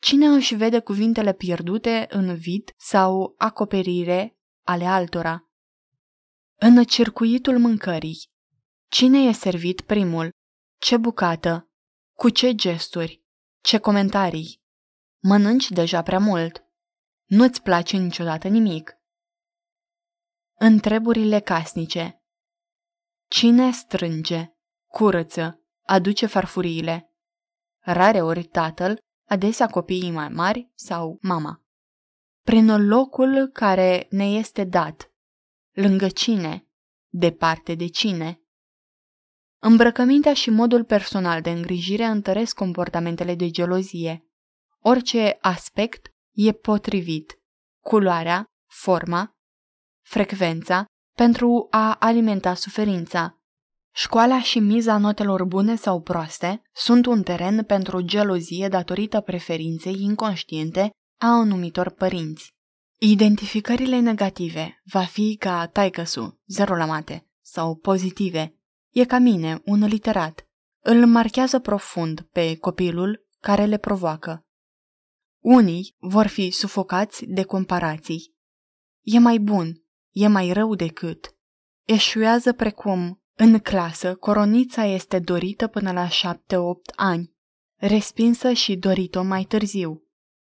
Cine își vede cuvintele pierdute în vid sau acoperire ale altora? În circuitul mâncării, cine e servit primul? Ce bucată? Cu ce gesturi? Ce comentarii? Mănânci deja prea mult. Nu-ți place niciodată nimic. Întreburile casnice Cine strânge, curăță, aduce farfuriile? ori tatăl adesea copiii mai mari sau mama. locul care ne este dat, lângă cine, departe de cine. Îmbrăcămintea și modul personal de îngrijire întăresc comportamentele de gelozie. Orice aspect e potrivit. Culoarea, forma, frecvența, pentru a alimenta suferința. Școala și miza notelor bune sau proaste sunt un teren pentru gelozie datorită preferinței inconștiente a anumitor părinți. Identificările negative va fi ca taicăsu, zero la mate, sau pozitive, e ca mine, un literat. Îl marchează profund pe copilul care le provoacă. Unii vor fi sufocați de comparații. E mai bun, e mai rău decât. Eșuează precum în clasă, coronița este dorită până la 7-8 ani, respinsă și dorită mai târziu.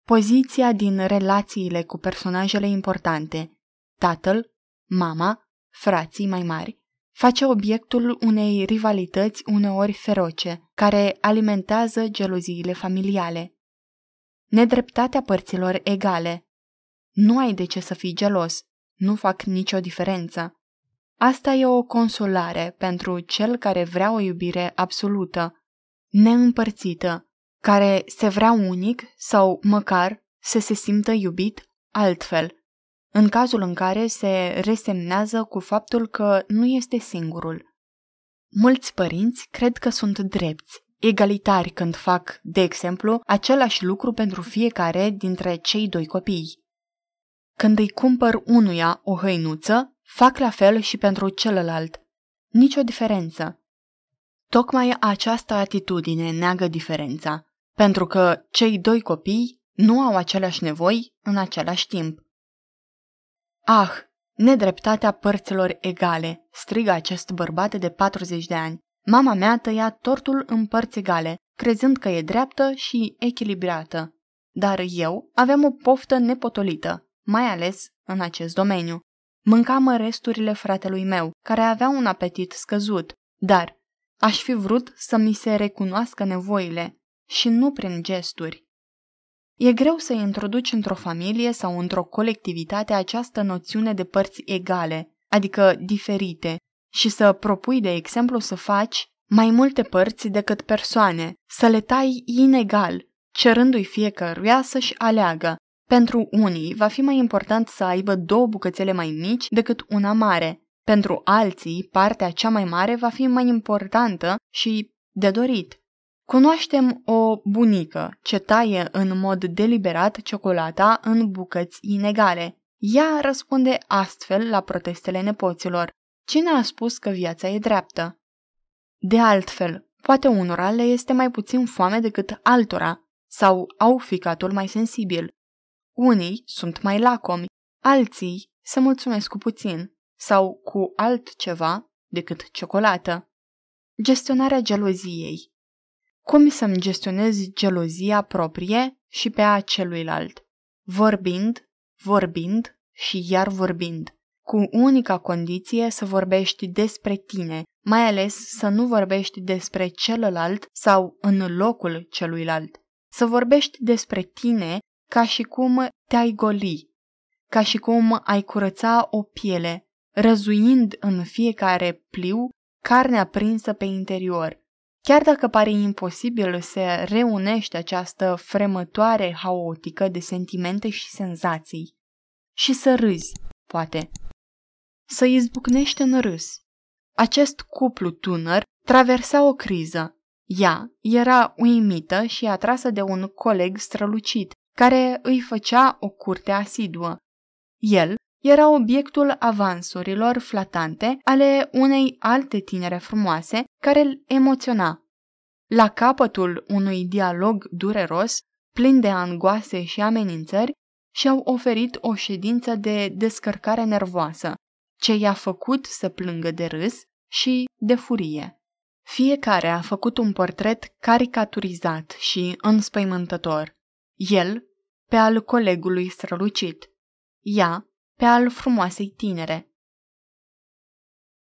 Poziția din relațiile cu personajele importante, tatăl, mama, frații mai mari, face obiectul unei rivalități uneori feroce, care alimentează geloziile familiale. Nedreptatea părților egale. Nu ai de ce să fii gelos, nu fac nicio diferență. Asta e o consolare pentru cel care vrea o iubire absolută, neîmpărțită, care se vrea unic sau măcar să se simtă iubit altfel, în cazul în care se resemnează cu faptul că nu este singurul. Mulți părinți cred că sunt drepți, egalitari când fac, de exemplu, același lucru pentru fiecare dintre cei doi copii. Când îi cumpăr unuia o hăinuță, Fac la fel și pentru celălalt. Nicio diferență. Tocmai această atitudine neagă diferența, pentru că cei doi copii nu au aceleași nevoi în același timp. Ah, nedreptatea părților egale, strigă acest bărbat de 40 de ani. Mama mea tăia tortul în părți egale, crezând că e dreaptă și echilibrată. Dar eu aveam o poftă nepotolită, mai ales în acest domeniu. Mâncam resturile fratelui meu, care avea un apetit scăzut, dar aș fi vrut să mi se recunoască nevoile și nu prin gesturi. E greu să introduci într-o familie sau într-o colectivitate această noțiune de părți egale, adică diferite, și să propui, de exemplu, să faci mai multe părți decât persoane, să le tai inegal, cerându-i fiecăruia să-și aleagă, pentru unii va fi mai important să aibă două bucățele mai mici decât una mare. Pentru alții, partea cea mai mare va fi mai importantă și de dorit. Cunoaștem o bunică ce taie în mod deliberat ciocolata în bucăți inegale. Ea răspunde astfel la protestele nepoților. Cine a spus că viața e dreaptă? De altfel, poate unora le este mai puțin foame decât altora sau au ficatul mai sensibil. Unii sunt mai lacomi, alții se mulțumesc cu puțin sau cu altceva decât ciocolată. Gestionarea geloziei Cum să-mi gestionez gelozia proprie și pe a celuilalt? Vorbind, vorbind și iar vorbind cu unica condiție să vorbești despre tine, mai ales să nu vorbești despre celălalt sau în locul celuilalt. Să vorbești despre tine ca și cum te-ai goli, ca și cum ai curăța o piele, răzuind în fiecare pliu carnea prinsă pe interior. Chiar dacă pare imposibil, se reunește această fremătoare haotică de sentimente și senzații. Și să râzi, poate. Să izbucnești în râs. Acest cuplu tânăr traversa o criză. Ea era uimită și atrasă de un coleg strălucit, care îi făcea o curte asiduă. El era obiectul avansurilor flatante ale unei alte tinere frumoase care îl emoționa. La capătul unui dialog dureros, plin de angoase și amenințări, și-au oferit o ședință de descărcare nervoasă, ce i-a făcut să plângă de râs și de furie. Fiecare a făcut un portret caricaturizat și înspăimântător. El pe al colegului strălucit, ea pe al frumoasei tinere.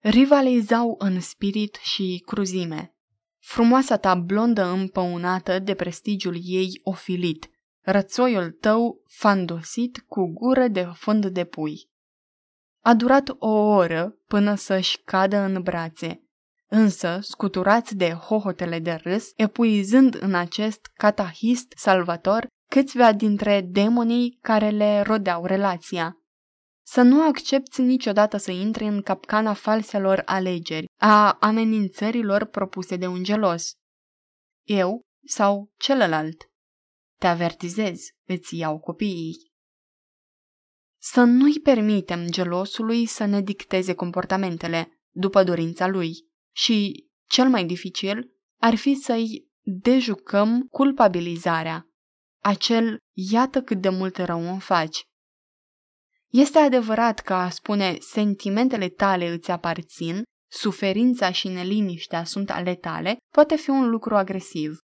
Rivalizau în spirit și cruzime. Frumoasa ta blondă împăunată de prestigiul ei ofilit, rățoiul tău fandosit cu gură de fund de pui. A durat o oră până să-și cadă în brațe, însă, scuturați de hohotele de râs, epuizând în acest catahist salvator, câțiva dintre demonii care le rodeau relația. Să nu accepti niciodată să intri în capcana falselor alegeri, a amenințărilor propuse de un gelos. Eu sau celălalt. Te avertizez, îți iau copiii. Să nu-i permitem gelosului să ne dicteze comportamentele după dorința lui și, cel mai dificil, ar fi să-i dejucăm culpabilizarea acel iată cât de mult rău îmi faci. Este adevărat că a spune sentimentele tale îți aparțin, suferința și neliniștea sunt ale tale, poate fi un lucru agresiv.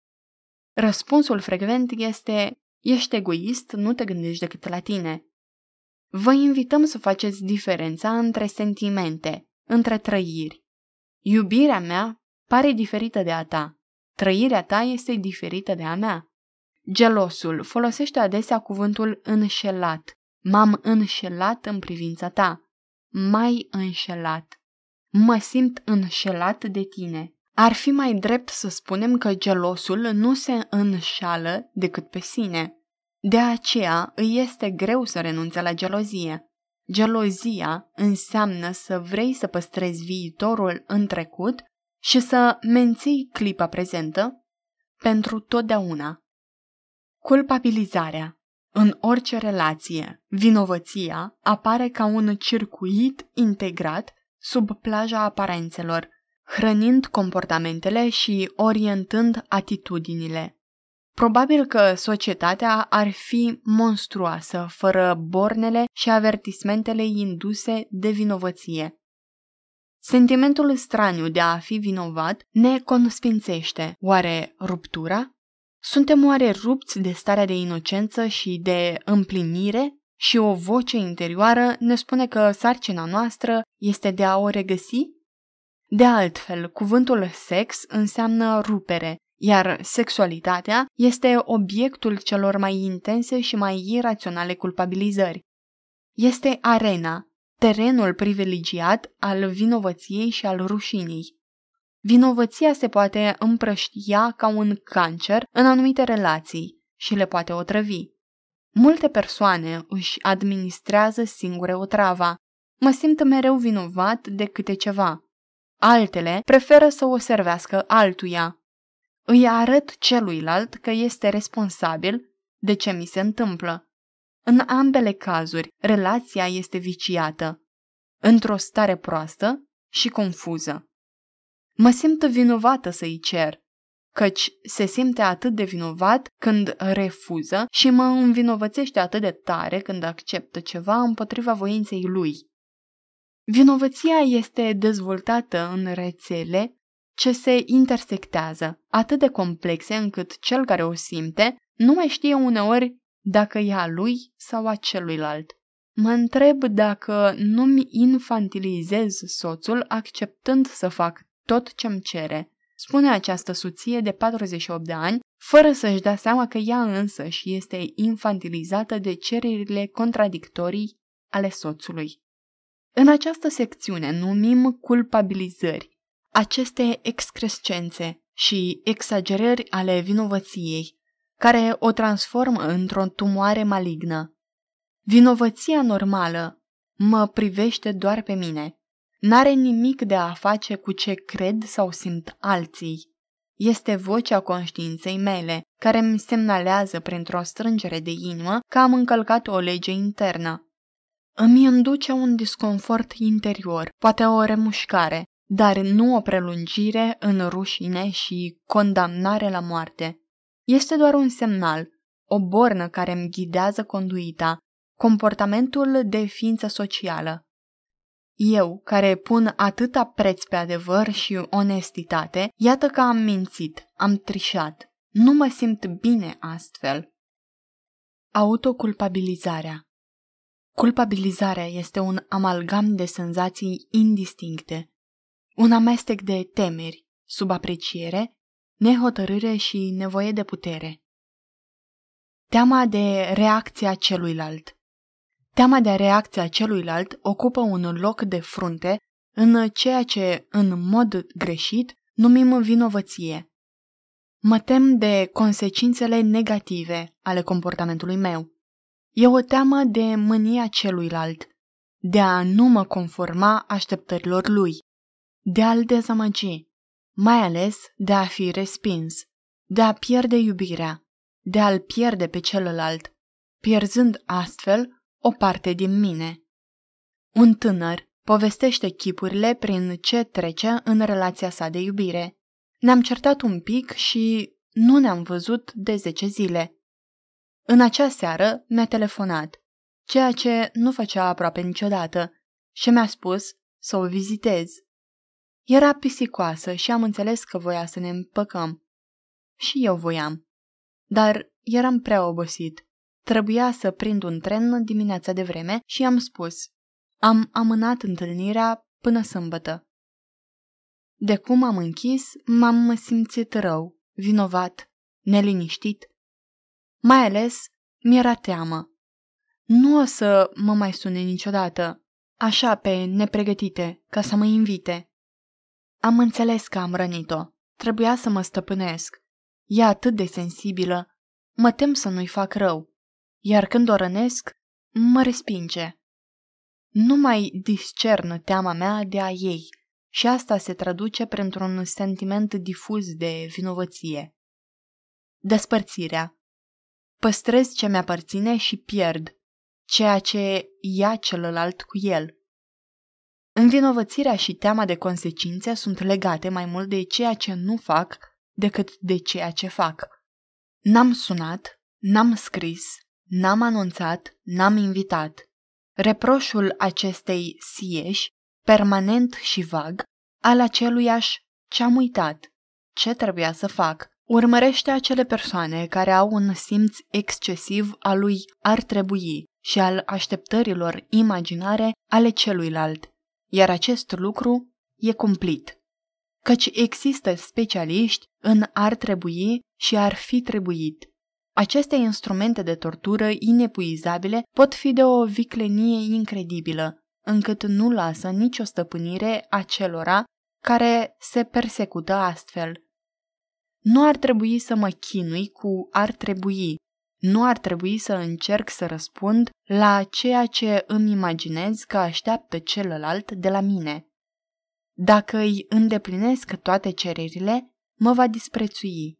Răspunsul frecvent este ești egoist, nu te gândești decât la tine. Vă invităm să faceți diferența între sentimente, între trăiri. Iubirea mea pare diferită de a ta. Trăirea ta este diferită de a mea. Gelosul folosește adesea cuvântul înșelat. M-am înșelat în privința ta. Mai înșelat. Mă simt înșelat de tine. Ar fi mai drept să spunem că gelosul nu se înșală decât pe sine. De aceea îi este greu să renunțe la gelozie. Gelozia înseamnă să vrei să păstrezi viitorul în trecut și să menții clipa prezentă pentru totdeauna. Culpabilizarea în orice relație, vinovăția apare ca un circuit integrat sub plaja aparențelor, hrănind comportamentele și orientând atitudinile. Probabil că societatea ar fi monstruoasă fără bornele și avertismentele induse de vinovăție. Sentimentul straniu de a fi vinovat ne consfințește. Oare ruptura? Suntem oare rupți de starea de inocență și de împlinire? Și o voce interioară ne spune că sarcina noastră este de a o regăsi? De altfel, cuvântul sex înseamnă rupere, iar sexualitatea este obiectul celor mai intense și mai iraționale culpabilizări. Este arena, terenul privilegiat al vinovăției și al rușinii. Vinovăția se poate împrăștia ca un cancer în anumite relații și le poate otrăvi. Multe persoane își administrează singure otrava. Mă simt mereu vinovat de câte ceva. Altele preferă să o servească altuia. Îi arăt celuilalt că este responsabil de ce mi se întâmplă. În ambele cazuri, relația este viciată, într-o stare proastă și confuză. Mă simt vinovată să-i cer, căci se simte atât de vinovat când refuză și mă învinovățește atât de tare când acceptă ceva împotriva voinței lui. Vinovăția este dezvoltată în rețele ce se intersectează, atât de complexe încât cel care o simte nu mai știe uneori dacă e a lui sau a celuilalt. Mă întreb dacă nu-mi infantilizez soțul acceptând să fac tot ce-mi cere. Spune această suție de 48 de ani, fără să-și dea seama că ea însă și este infantilizată de cererile contradictorii ale soțului. În această secțiune numim culpabilizări, aceste excrescențe și exagerări ale vinovăției, care o transformă într-o tumoare malignă. Vinovăția normală mă privește doar pe mine. N-are nimic de a face cu ce cred sau simt alții. Este vocea conștiinței mele, care îmi semnalează printr-o strângere de inimă că am încălcat o lege internă. Îmi induce un disconfort interior, poate o remușcare, dar nu o prelungire în rușine și condamnare la moarte. Este doar un semnal, o bornă care îmi ghidează conduita, comportamentul de ființă socială. Eu, care pun atâta preț pe adevăr și onestitate, iată că am mințit, am trișat. Nu mă simt bine astfel. Autoculpabilizarea Culpabilizarea este un amalgam de senzații indistincte, un amestec de temeri, subapreciere, nehotărâre și nevoie de putere. Teama de reacția celuilalt, Teama de reacția celuilalt ocupă un loc de frunte în ceea ce, în mod greșit, numim vinovăție. Mă tem de consecințele negative ale comportamentului meu. E o teamă de mânia celuilalt, de a nu mă conforma așteptărilor lui, de a-l dezamăgi, mai ales de a fi respins, de a pierde iubirea, de a-l pierde pe celălalt, pierzând astfel o parte din mine. Un tânăr povestește chipurile prin ce trece în relația sa de iubire. Ne-am certat un pic și nu ne-am văzut de 10 zile. În acea seară mi-a telefonat, ceea ce nu făcea aproape niciodată, și mi-a spus să o vizitez. Era pisicoasă și am înțeles că voia să ne împăcăm. Și eu voiam. Dar eram prea obosit. Trebuia să prind un tren dimineața de vreme și am spus Am amânat întâlnirea până sâmbătă. De cum am închis, m-am simțit rău, vinovat, neliniștit. Mai ales, mi-era teamă. Nu o să mă mai sune niciodată, așa pe nepregătite, ca să mă invite. Am înțeles că am rănit-o. Trebuia să mă stăpânesc. E atât de sensibilă. Mă tem să nu-i fac rău iar când o rănesc, mă respinge. Nu mai discern teama mea de a ei și asta se traduce printr-un sentiment difuz de vinovăție. Despărțirea. Păstrez ce mi-aparține și pierd ceea ce ia celălalt cu el. Învinovățirea și teama de consecințe sunt legate mai mult de ceea ce nu fac decât de ceea ce fac. N-am sunat, n-am scris, N-am anunțat, n-am invitat. Reproșul acestei sieși, permanent și vag, al aceluiași ce-am uitat, ce trebuia să fac. Urmărește acele persoane care au un simț excesiv al lui ar trebui și al așteptărilor imaginare ale celuilalt, iar acest lucru e cumplit. Căci există specialiști în ar trebui și ar fi trebuit, aceste instrumente de tortură inepuizabile pot fi de o viclenie incredibilă, încât nu lasă nicio stăpânire a celora care se persecută astfel. Nu ar trebui să mă chinui cu ar trebui. Nu ar trebui să încerc să răspund la ceea ce îmi imaginez că așteaptă celălalt de la mine. Dacă îi îndeplinesc toate cererile, mă va disprețui.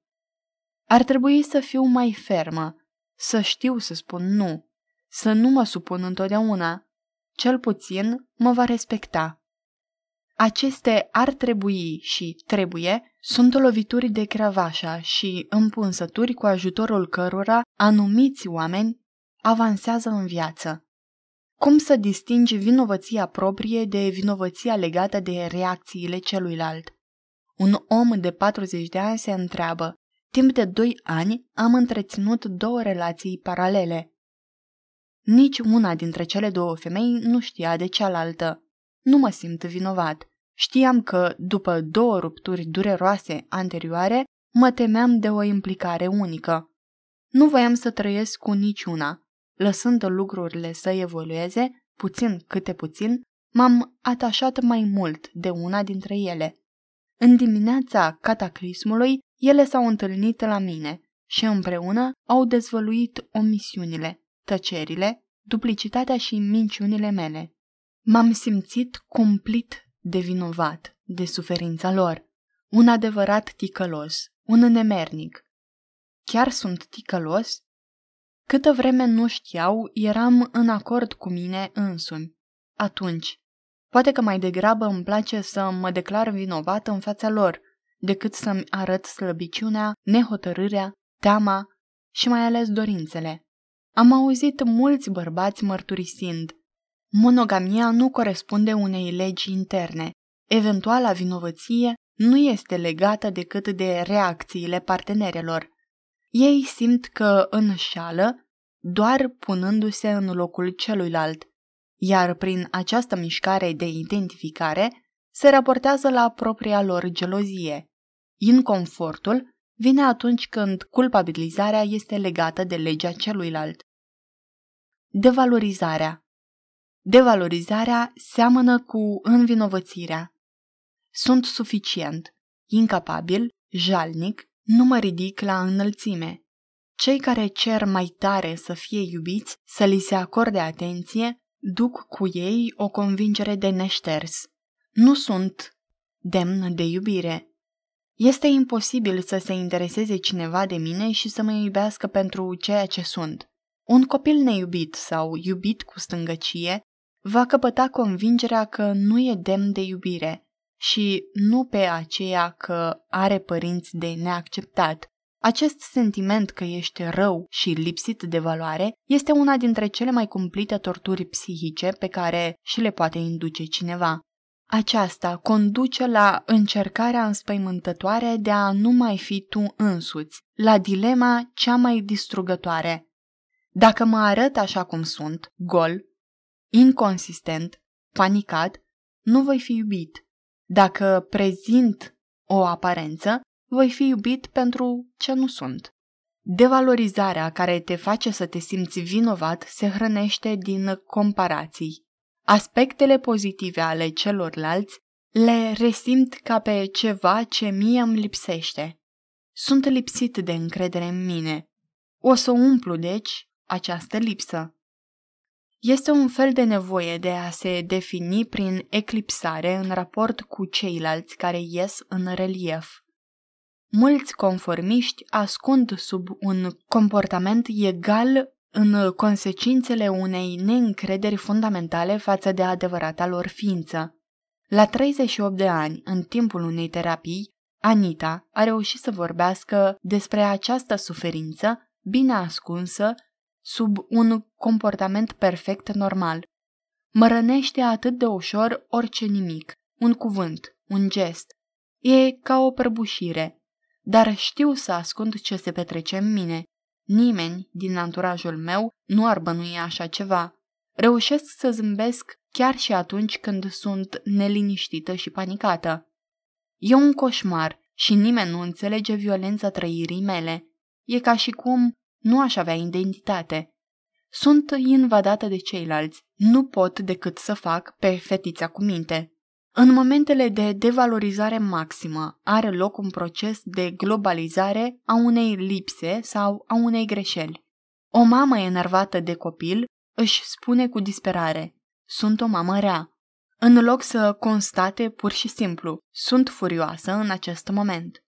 Ar trebui să fiu mai fermă, să știu să spun nu, să nu mă supun întotdeauna. Cel puțin mă va respecta. Aceste ar trebui și trebuie sunt lovituri de cravașa și împunsături cu ajutorul cărora anumiți oameni avansează în viață. Cum să distingi vinovăția proprie de vinovăția legată de reacțiile celuilalt? Un om de 40 de ani se întreabă, Timp de doi ani am întreținut două relații paralele. Nici una dintre cele două femei nu știa de cealaltă. Nu mă simt vinovat. Știam că, după două rupturi dureroase anterioare, mă temeam de o implicare unică. Nu voiam să trăiesc cu niciuna. Lăsând lucrurile să evolueze, puțin câte puțin, m-am atașat mai mult de una dintre ele. În dimineața cataclismului, ele s-au întâlnit la mine și împreună au dezvăluit omisiunile, tăcerile, duplicitatea și minciunile mele. M-am simțit cumplit de vinovat de suferința lor, un adevărat ticălos, un nemernic. Chiar sunt ticălos? Câtă vreme nu știau, eram în acord cu mine însumi. Atunci, Poate că mai degrabă îmi place să mă declar vinovat în fața lor, decât să-mi arăt slăbiciunea, nehotărârea, teama și mai ales dorințele. Am auzit mulți bărbați mărturisind Monogamia nu corespunde unei legi interne. Eventuala vinovăție nu este legată decât de reacțiile partenerelor. Ei simt că înșală doar punându-se în locul celuilalt – iar prin această mișcare de identificare se raportează la propria lor gelozie. Inconfortul vine atunci când culpabilizarea este legată de legea celuilalt. Devalorizarea Devalorizarea seamănă cu învinovățirea. Sunt suficient, incapabil, jalnic, nu mă ridic la înălțime. Cei care cer mai tare să fie iubiți, să li se acorde atenție, duc cu ei o convingere de neșters. Nu sunt demn de iubire. Este imposibil să se intereseze cineva de mine și să mă iubească pentru ceea ce sunt. Un copil neiubit sau iubit cu stângăcie va căpăta convingerea că nu e demn de iubire și nu pe aceea că are părinți de neacceptat, acest sentiment că ești rău și lipsit de valoare este una dintre cele mai cumplite torturi psihice pe care și le poate induce cineva. Aceasta conduce la încercarea înspăimântătoare de a nu mai fi tu însuți, la dilema cea mai distrugătoare. Dacă mă arăt așa cum sunt, gol, inconsistent, panicat, nu voi fi iubit. Dacă prezint o aparență, voi fi iubit pentru ce nu sunt. Devalorizarea care te face să te simți vinovat se hrănește din comparații. Aspectele pozitive ale celorlalți le resimt ca pe ceva ce mie îmi lipsește. Sunt lipsit de încredere în mine. O să umplu, deci, această lipsă. Este un fel de nevoie de a se defini prin eclipsare în raport cu ceilalți care ies în relief mulți conformiști ascund sub un comportament egal în consecințele unei neîncrederi fundamentale față de adevărata lor ființă. La 38 de ani, în timpul unei terapii, Anita a reușit să vorbească despre această suferință bine ascunsă sub un comportament perfect normal. Mă rănește atât de ușor orice nimic, un cuvânt, un gest. E ca o prăbușire, dar știu să ascund ce se petrece în mine. Nimeni din anturajul meu nu ar bănui așa ceva. Reușesc să zâmbesc chiar și atunci când sunt neliniștită și panicată. E un coșmar și nimeni nu înțelege violența trăirii mele. E ca și cum nu aș avea identitate. Sunt invadată de ceilalți, nu pot decât să fac pe fetița cu minte. În momentele de devalorizare maximă are loc un proces de globalizare a unei lipse sau a unei greșeli. O mamă enervată de copil își spune cu disperare: Sunt o mamă rea. În loc să constate pur și simplu: Sunt furioasă în acest moment.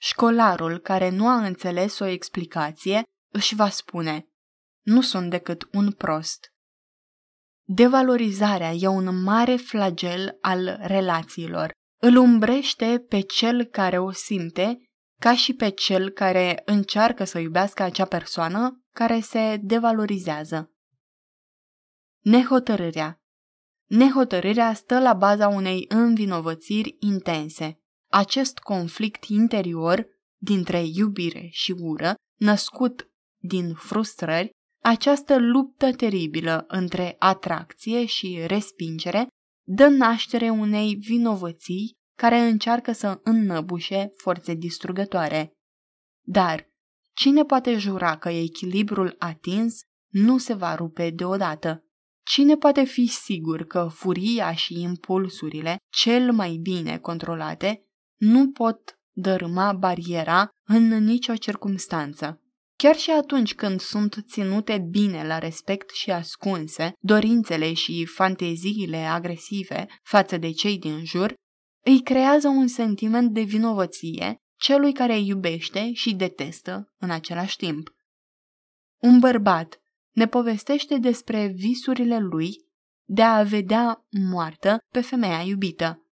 Școlarul care nu a înțeles o explicație își va spune: Nu sunt decât un prost. Devalorizarea e un mare flagel al relațiilor. Îl umbrește pe cel care o simte, ca și pe cel care încearcă să iubească acea persoană care se devalorizează. Nehotărârea Nehotărârea stă la baza unei învinovățiri intense. Acest conflict interior dintre iubire și ură, născut din frustrări, această luptă teribilă între atracție și respingere dă naștere unei vinovății care încearcă să înnăbușe forțe distrugătoare. Dar cine poate jura că echilibrul atins nu se va rupe deodată? Cine poate fi sigur că furia și impulsurile, cel mai bine controlate, nu pot dărâma bariera în nicio circunstanță? Chiar și atunci când sunt ținute bine la respect și ascunse, dorințele și fanteziile agresive față de cei din jur, îi creează un sentiment de vinovăție celui care iubește și detestă în același timp. Un bărbat ne povestește despre visurile lui de a vedea moartă pe femeia iubită.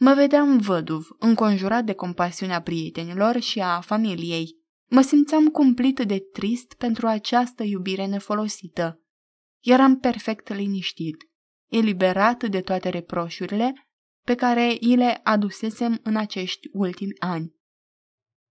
Mă vedeam văduv, înconjurat de compasiunea prietenilor și a familiei. Mă simțeam cumplit de trist pentru această iubire nefolosită. Eram perfect liniștit, eliberat de toate reproșurile pe care îi le adusesem în acești ultimi ani.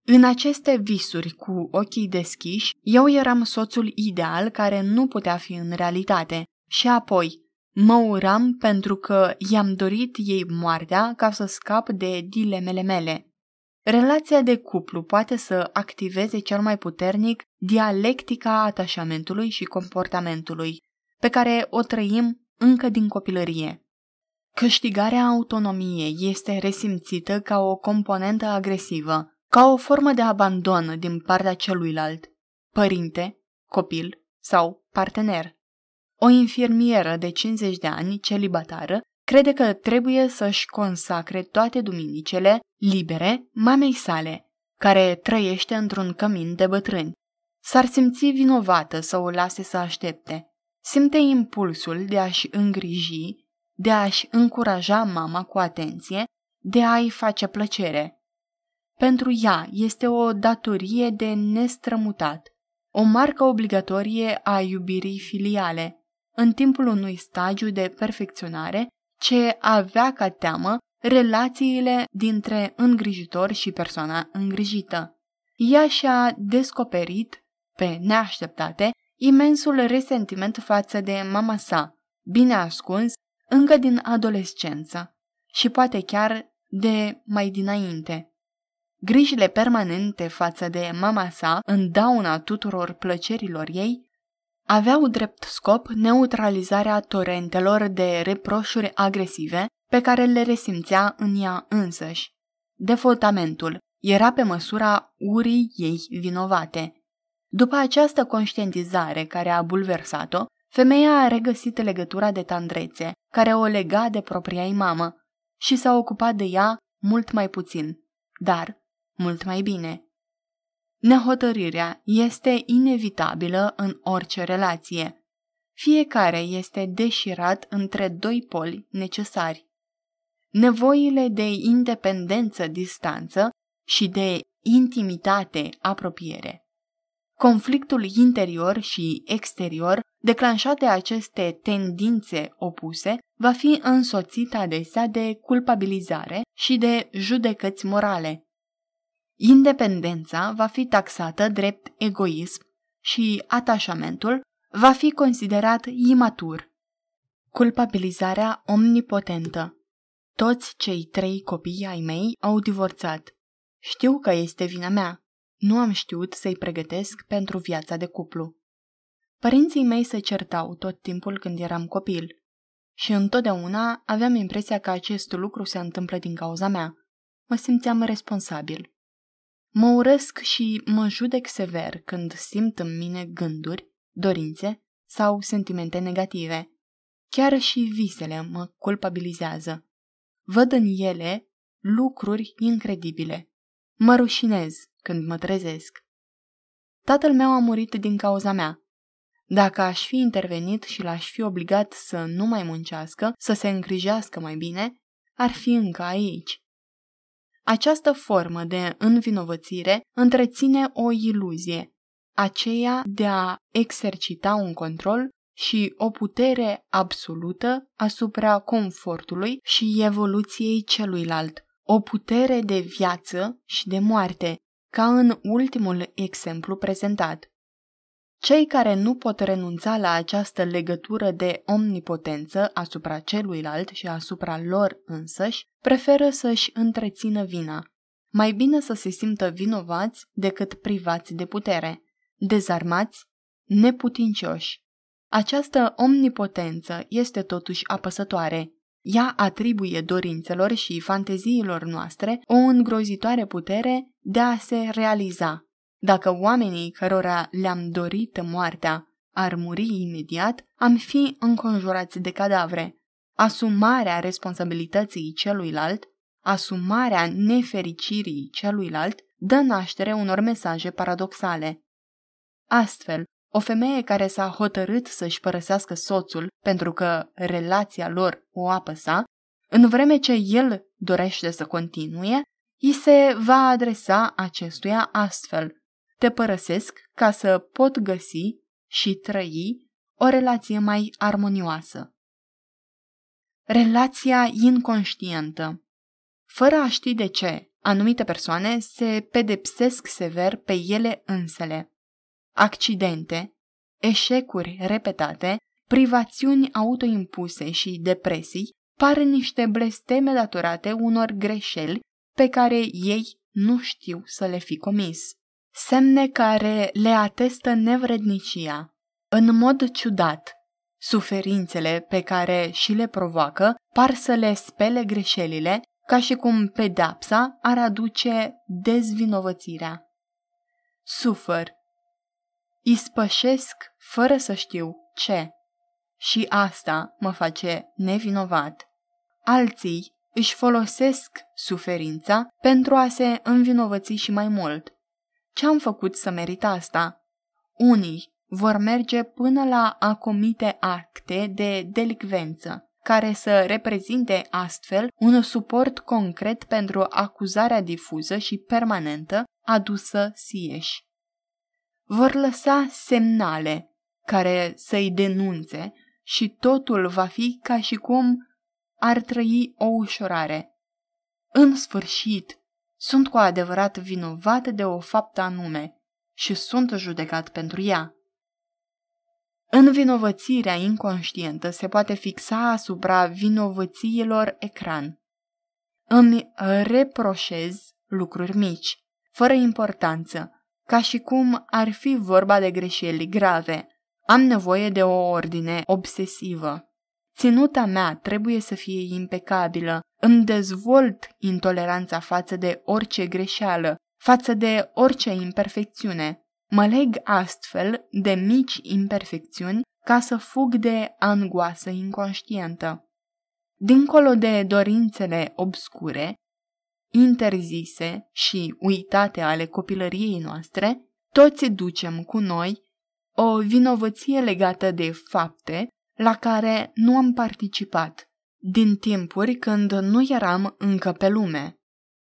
În aceste visuri cu ochii deschiși, eu eram soțul ideal care nu putea fi în realitate și apoi mă uram pentru că i-am dorit ei moartea ca să scap de dilemele mele. Relația de cuplu poate să activeze cel mai puternic dialectica atașamentului și comportamentului, pe care o trăim încă din copilărie. Câștigarea autonomiei este resimțită ca o componentă agresivă, ca o formă de abandon din partea celuilalt, părinte, copil sau partener. O infirmieră de 50 de ani celibatară crede că trebuie să-și consacre toate duminicele libere mamei sale, care trăiește într-un cămin de bătrâni. S-ar simți vinovată să o lase să aștepte. Simte impulsul de a-și îngriji, de a-și încuraja mama cu atenție, de a-i face plăcere. Pentru ea este o datorie de nestrămutat, o marcă obligatorie a iubirii filiale, în timpul unui stagiu de perfecționare ce avea ca teamă relațiile dintre îngrijitor și persoana îngrijită. Ea și-a descoperit, pe neașteptate, imensul resentiment față de mama sa, bine ascuns încă din adolescență și poate chiar de mai dinainte. Grijile permanente față de mama sa, în dauna tuturor plăcerilor ei, aveau drept scop neutralizarea torentelor de reproșuri agresive pe care le resimțea în ea însăși. Defotamentul era pe măsura urii ei vinovate. După această conștientizare care a bulversat-o, femeia a regăsit legătura de tandrețe care o lega de propria ei mamă și s-a ocupat de ea mult mai puțin, dar mult mai bine. Nehotărârea este inevitabilă în orice relație. Fiecare este deșirat între doi poli necesari. Nevoile de independență-distanță și de intimitate-apropiere. Conflictul interior și exterior declanșat de aceste tendințe opuse va fi însoțit adesea de culpabilizare și de judecăți morale, Independența va fi taxată drept egoism și atașamentul va fi considerat imatur. Culpabilizarea omnipotentă Toți cei trei copii ai mei au divorțat. Știu că este vina mea. Nu am știut să-i pregătesc pentru viața de cuplu. Părinții mei se certau tot timpul când eram copil și întotdeauna aveam impresia că acest lucru se întâmplă din cauza mea. Mă simțeam responsabil. Mă urăsc și mă judec sever când simt în mine gânduri, dorințe sau sentimente negative. Chiar și visele mă culpabilizează. Văd în ele lucruri incredibile. Mă rușinez când mă trezesc. Tatăl meu a murit din cauza mea. Dacă aș fi intervenit și l-aș fi obligat să nu mai muncească, să se îngrijească mai bine, ar fi încă aici. Această formă de învinovățire întreține o iluzie, aceea de a exercita un control și o putere absolută asupra confortului și evoluției celuilalt, o putere de viață și de moarte, ca în ultimul exemplu prezentat. Cei care nu pot renunța la această legătură de omnipotență asupra celuilalt și asupra lor însăși, preferă să-și întrețină vina. Mai bine să se simtă vinovați decât privați de putere, dezarmați, neputincioși. Această omnipotență este totuși apăsătoare. Ea atribuie dorințelor și fanteziilor noastre o îngrozitoare putere de a se realiza, dacă oamenii cărora le-am dorit moartea ar muri imediat, am fi înconjurați de cadavre. Asumarea responsabilității celuilalt, asumarea nefericirii celuilalt, dă naștere unor mesaje paradoxale. Astfel, o femeie care s-a hotărât să-și părăsească soțul pentru că relația lor o apăsa, în vreme ce el dorește să continue, îi se va adresa acestuia astfel – te părăsesc ca să pot găsi și trăi o relație mai armonioasă. Relația inconștientă. Fără a ști de ce, anumite persoane se pedepsesc sever pe ele însele. Accidente, eșecuri repetate, privațiuni autoimpuse și depresii par niște blesteme datorate unor greșeli pe care ei nu știu să le fi comis semne care le atestă nevrednicia. În mod ciudat, suferințele pe care și le provoacă par să le spele greșelile, ca și cum pedapsa ar aduce dezvinovățirea. Sufăr. Ispășesc fără să știu ce. Și asta mă face nevinovat. Alții își folosesc suferința pentru a se învinovăți și mai mult. Ce-am făcut să merit asta? Unii vor merge până la a comite acte de delicvență, care să reprezinte astfel un suport concret pentru acuzarea difuză și permanentă adusă sieși. Vor lăsa semnale care să-i denunțe și totul va fi ca și cum ar trăi o ușurare. În sfârșit, sunt cu adevărat vinovată de o faptă anume și sunt judecat pentru ea. Învinovățirea inconștientă se poate fixa asupra vinovățiilor ecran. Îmi reproșez lucruri mici, fără importanță, ca și cum ar fi vorba de greșeli grave. Am nevoie de o ordine obsesivă. Ținuta mea trebuie să fie impecabilă. Îmi dezvolt intoleranța față de orice greșeală, față de orice imperfecțiune. Mă leg astfel de mici imperfecțiuni ca să fug de angoasă inconștientă. Dincolo de dorințele obscure, interzise și uitate ale copilăriei noastre, toți ducem cu noi o vinovăție legată de fapte la care nu am participat, din timpuri când nu eram încă pe lume.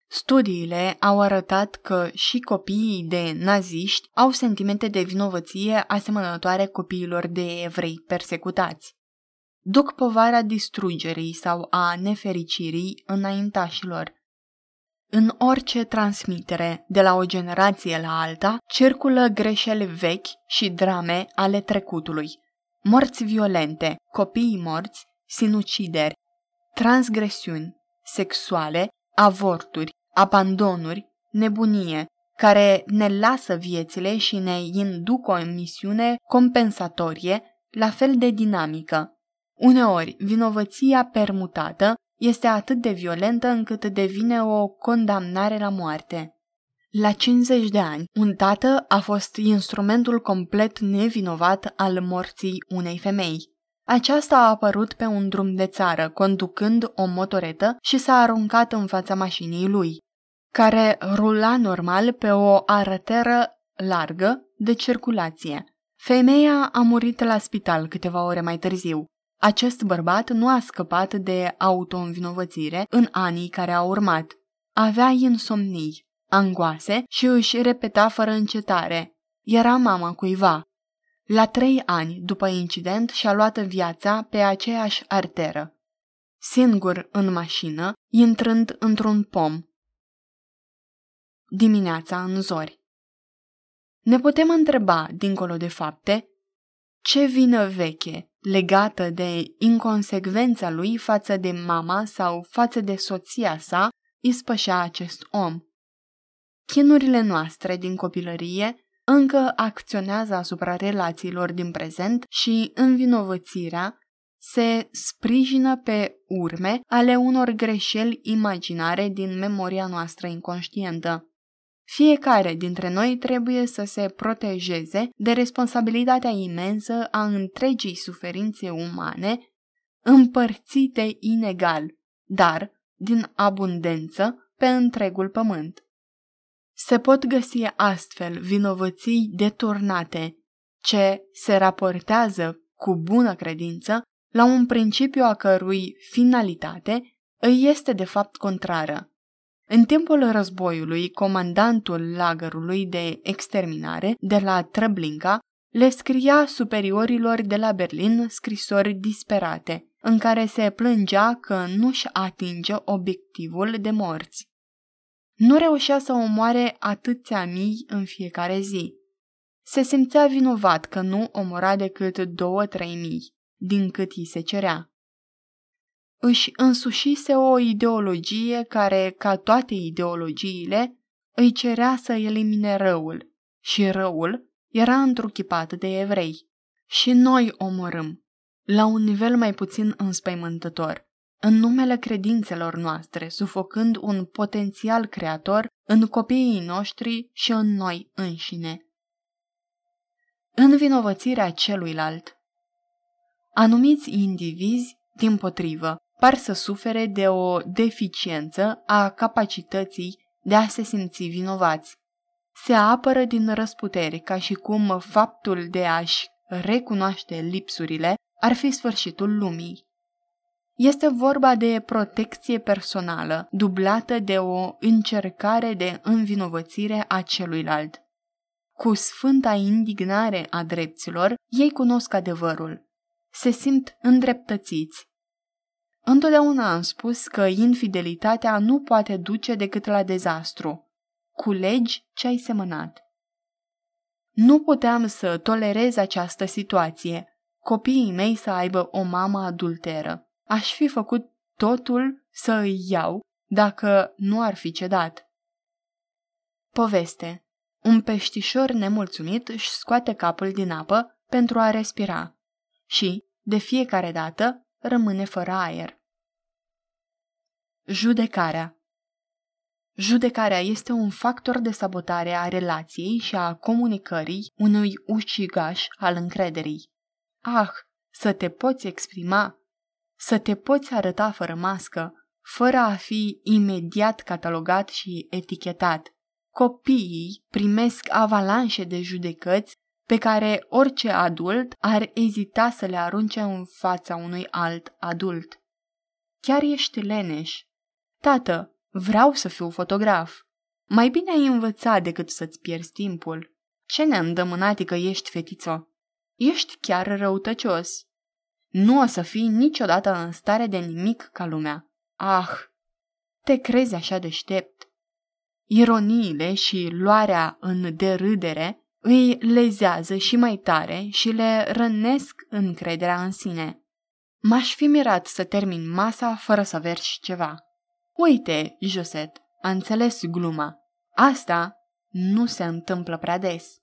Studiile au arătat că și copiii de naziști au sentimente de vinovăție asemănătoare copiilor de evrei persecutați. Duc povara distrugerii sau a nefericirii înaintașilor. În orice transmitere, de la o generație la alta, circulă greșeli vechi și drame ale trecutului morți violente, copiii morți, sinucideri, transgresiuni sexuale, avorturi, abandonuri, nebunie, care ne lasă viețile și ne induc o emisiune compensatorie, la fel de dinamică. Uneori, vinovăția permutată este atât de violentă încât devine o condamnare la moarte. La 50 de ani, un tată a fost instrumentul complet nevinovat al morții unei femei. Aceasta a apărut pe un drum de țară, conducând o motoretă și s-a aruncat în fața mașinii lui, care rula normal pe o arăteră largă de circulație. Femeia a murit la spital câteva ore mai târziu. Acest bărbat nu a scăpat de autoînvinovățire în anii care au urmat. Avea insomnii, angoase și își repeta fără încetare. Era mama cuiva. La trei ani după incident și-a luat viața pe aceeași arteră. Singur în mașină, intrând într-un pom. Dimineața în zori. Ne putem întreba, dincolo de fapte, ce vină veche legată de inconsecvența lui față de mama sau față de soția sa ispășea acest om chinurile noastre din copilărie încă acționează asupra relațiilor din prezent și învinovățirea se sprijină pe urme ale unor greșeli imaginare din memoria noastră inconștientă. Fiecare dintre noi trebuie să se protejeze de responsabilitatea imensă a întregii suferințe umane, împărțite inegal, dar din abundență pe întregul pământ. Se pot găsi astfel vinovății deturnate, ce se raportează cu bună credință la un principiu a cărui finalitate îi este de fapt contrară. În timpul războiului, comandantul lagărului de exterminare de la Treblinka le scria superiorilor de la Berlin scrisori disperate, în care se plângea că nu-și atinge obiectivul de morți. Nu reușea să omoare atâția mii în fiecare zi. Se simțea vinovat că nu omora decât două-trei mii, din cât îi se cerea. Își însușise o ideologie care, ca toate ideologiile, îi cerea să elimine răul și răul era întruchipat de evrei. Și noi omorâm, la un nivel mai puțin înspăimântător în numele credințelor noastre, sufocând un potențial creator în copiii noștri și în noi înșine. Învinovățirea celuilalt Anumiți indivizi, din potrivă, par să sufere de o deficiență a capacității de a se simți vinovați. Se apără din răsputeri ca și cum faptul de a-și recunoaște lipsurile ar fi sfârșitul lumii. Este vorba de protecție personală, dublată de o încercare de învinovățire a celuilalt. Cu sfânta indignare a dreptilor, ei cunosc adevărul. Se simt îndreptățiți. Întotdeauna am spus că infidelitatea nu poate duce decât la dezastru. Culegi ce ai semănat. Nu puteam să tolerez această situație, copiii mei să aibă o mamă adulteră. Aș fi făcut totul să îi iau dacă nu ar fi cedat. Poveste Un peștișor nemulțumit își scoate capul din apă pentru a respira și, de fiecare dată, rămâne fără aer. Judecarea Judecarea este un factor de sabotare a relației și a comunicării unui ucigaș al încrederii. Ah, să te poți exprima să te poți arăta fără mască, fără a fi imediat catalogat și etichetat. Copiii primesc avalanșe de judecăți pe care orice adult ar ezita să le arunce în fața unui alt adult. Chiar ești leneș. Tată, vreau să fiu fotograf. Mai bine ai învățat decât să-ți pierzi timpul. Ce ne-am că ești fetițo? Ești chiar răutăcios. Nu o să fii niciodată în stare de nimic ca lumea. Ah, te crezi așa deștept. Ironiile și luarea în derâdere îi lezează și mai tare și le rănesc încrederea în sine. M-aș fi mirat să termin masa fără să verși ceva. Uite, Joset, a înțeles gluma. Asta nu se întâmplă prea des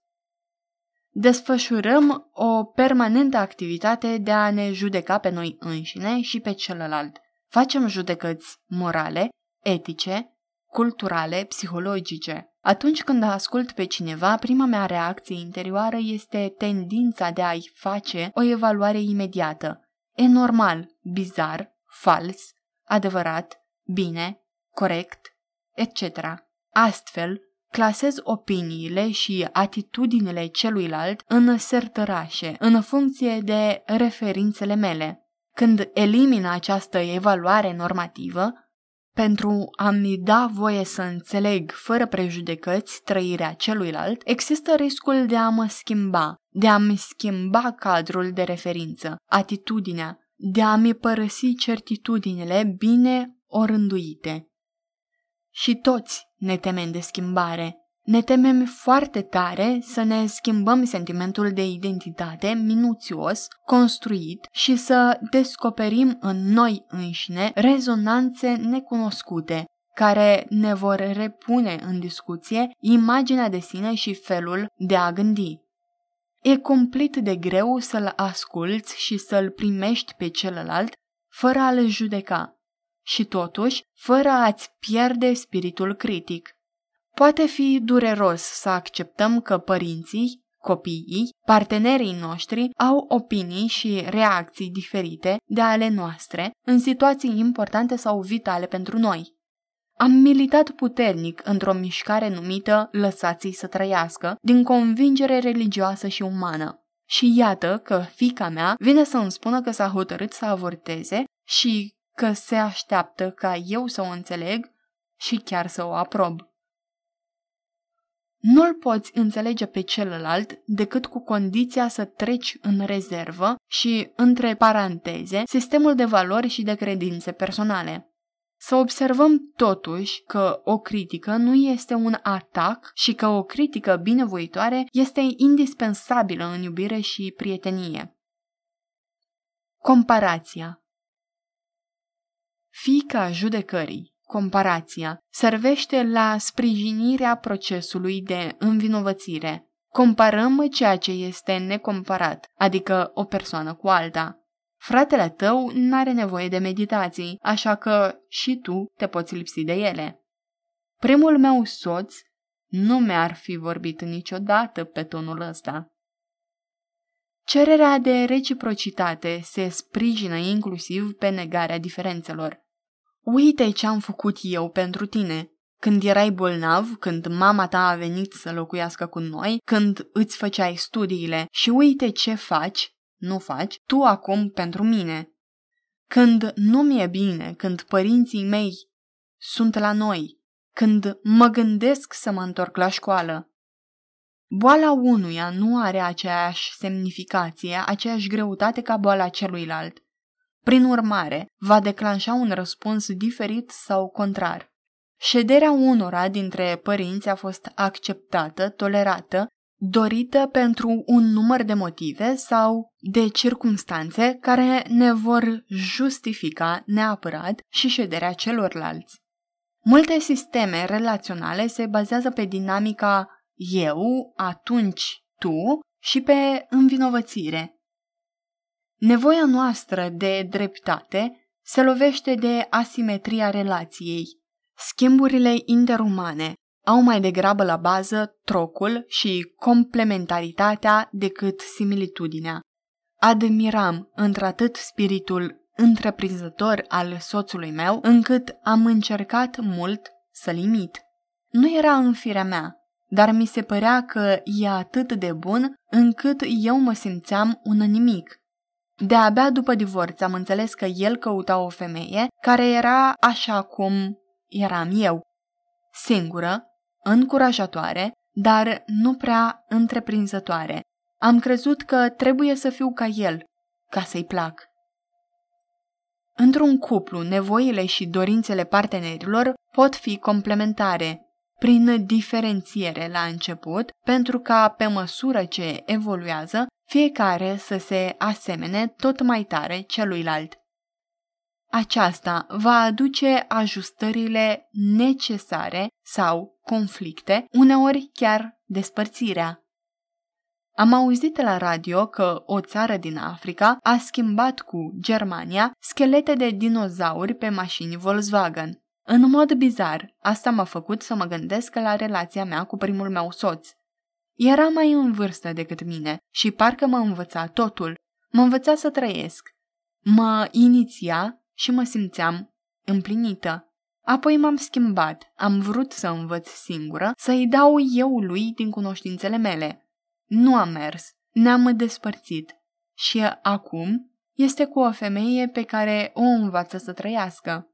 desfășurăm o permanentă activitate de a ne judeca pe noi înșine și pe celălalt. Facem judecăți morale, etice, culturale, psihologice. Atunci când ascult pe cineva, prima mea reacție interioară este tendința de a-i face o evaluare imediată. E normal, bizar, fals, adevărat, bine, corect, etc. Astfel, Clasez opiniile și atitudinile celuilalt în sertărașe, în funcție de referințele mele. Când elimin această evaluare normativă, pentru a-mi da voie să înțeleg fără prejudecăți trăirea celuilalt, există riscul de a mă schimba, de a-mi schimba cadrul de referință, atitudinea, de a-mi părăsi certitudinile bine orânduite și toți ne temem de schimbare. Ne temem foarte tare să ne schimbăm sentimentul de identitate minuțios, construit și să descoperim în noi înșine rezonanțe necunoscute, care ne vor repune în discuție imaginea de sine și felul de a gândi. E complet de greu să-l asculți și să-l primești pe celălalt fără a-l judeca, și totuși fără a-ți pierde spiritul critic. Poate fi dureros să acceptăm că părinții, copiii, partenerii noștri au opinii și reacții diferite de ale noastre în situații importante sau vitale pentru noi. Am militat puternic într-o mișcare numită Lăsați-i să trăiască, din convingere religioasă și umană. Și iată că fica mea vine să mi spună că s-a hotărât să avorteze și că se așteaptă ca eu să o înțeleg și chiar să o aprob. Nu-l poți înțelege pe celălalt decât cu condiția să treci în rezervă și, între paranteze, sistemul de valori și de credințe personale. Să observăm totuși că o critică nu este un atac și că o critică binevoitoare este indispensabilă în iubire și prietenie. Comparația fica judecării, comparația, servește la sprijinirea procesului de învinovățire. Comparăm ceea ce este necomparat, adică o persoană cu alta. Fratele tău nu are nevoie de meditații, așa că și tu te poți lipsi de ele. Primul meu soț nu mi-ar fi vorbit niciodată pe tonul ăsta. Cererea de reciprocitate se sprijină inclusiv pe negarea diferențelor. Uite ce am făcut eu pentru tine. Când erai bolnav, când mama ta a venit să locuiască cu noi, când îți făceai studiile și uite ce faci, nu faci, tu acum pentru mine. Când nu mi-e bine, când părinții mei sunt la noi, când mă gândesc să mă întorc la școală, Boala unuia nu are aceeași semnificație, aceeași greutate ca boala celuilalt. Prin urmare, va declanșa un răspuns diferit sau contrar. Șederea unora dintre părinți a fost acceptată, tolerată, dorită pentru un număr de motive sau de circumstanțe care ne vor justifica neapărat și șederea celorlalți. Multe sisteme relaționale se bazează pe dinamica eu, atunci tu și pe învinovățire. Nevoia noastră de dreptate se lovește de asimetria relației. Schimburile interumane au mai degrabă la bază trocul și complementaritatea decât similitudinea. Admiram într-atât spiritul întreprinzător al soțului meu, încât am încercat mult să-l imit. Nu era în firea mea, dar mi se părea că e atât de bun încât eu mă simțeam un nimic. De-abia după divorț am înțeles că el căuta o femeie care era așa cum eram eu. Singură, încurajatoare, dar nu prea întreprinzătoare. Am crezut că trebuie să fiu ca el, ca să-i plac. Într-un cuplu, nevoile și dorințele partenerilor pot fi complementare, prin diferențiere la început, pentru ca, pe măsură ce evoluează, fiecare să se asemene tot mai tare celuilalt. Aceasta va aduce ajustările necesare sau conflicte, uneori chiar despărțirea. Am auzit la radio că o țară din Africa a schimbat cu Germania schelete de dinozauri pe mașini Volkswagen. În mod bizar, asta m-a făcut să mă gândesc la relația mea cu primul meu soț. Era mai în vârstă decât mine și parcă mă învăța totul. Mă învăța să trăiesc. Mă iniția și mă simțeam împlinită. Apoi m-am schimbat, am vrut să învăț singură, să-i dau eu lui din cunoștințele mele. Nu a mers, ne-am despărțit. Și acum este cu o femeie pe care o învață să trăiască.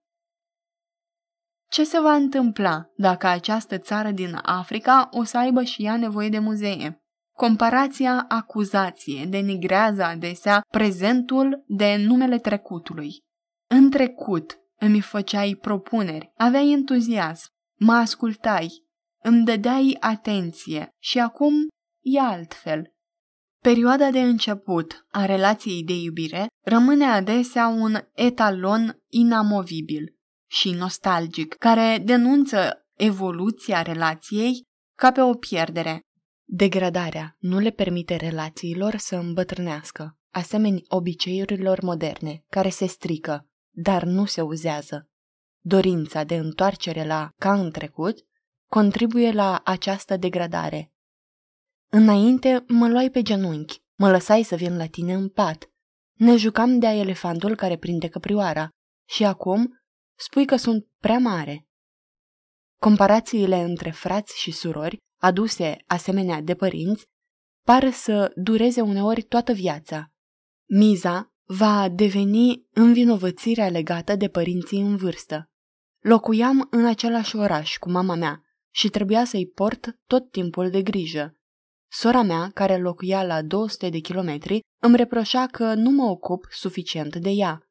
Ce se va întâmpla dacă această țară din Africa o să aibă și ea nevoie de muzee? Comparația acuzație denigrează adesea prezentul de numele trecutului. În trecut îmi făceai propuneri, aveai entuziasm, mă ascultai, îmi dădeai atenție și acum e altfel. Perioada de început a relației de iubire rămâne adesea un etalon inamovibil și nostalgic, care denunță evoluția relației ca pe o pierdere. Degradarea nu le permite relațiilor să îmbătrânească, asemeni obiceiurilor moderne, care se strică, dar nu se uzează. Dorința de întoarcere la ca în trecut contribuie la această degradare. Înainte mă luai pe genunchi, mă lăsai să vin la tine în pat. Ne jucam de elefantul care prinde căprioara și acum spui că sunt prea mare. Comparațiile între frați și surori, aduse asemenea de părinți, par să dureze uneori toată viața. Miza va deveni învinovățirea legată de părinții în vârstă. Locuiam în același oraș cu mama mea și trebuia să-i port tot timpul de grijă. Sora mea, care locuia la 200 de kilometri, îmi reproșa că nu mă ocup suficient de ea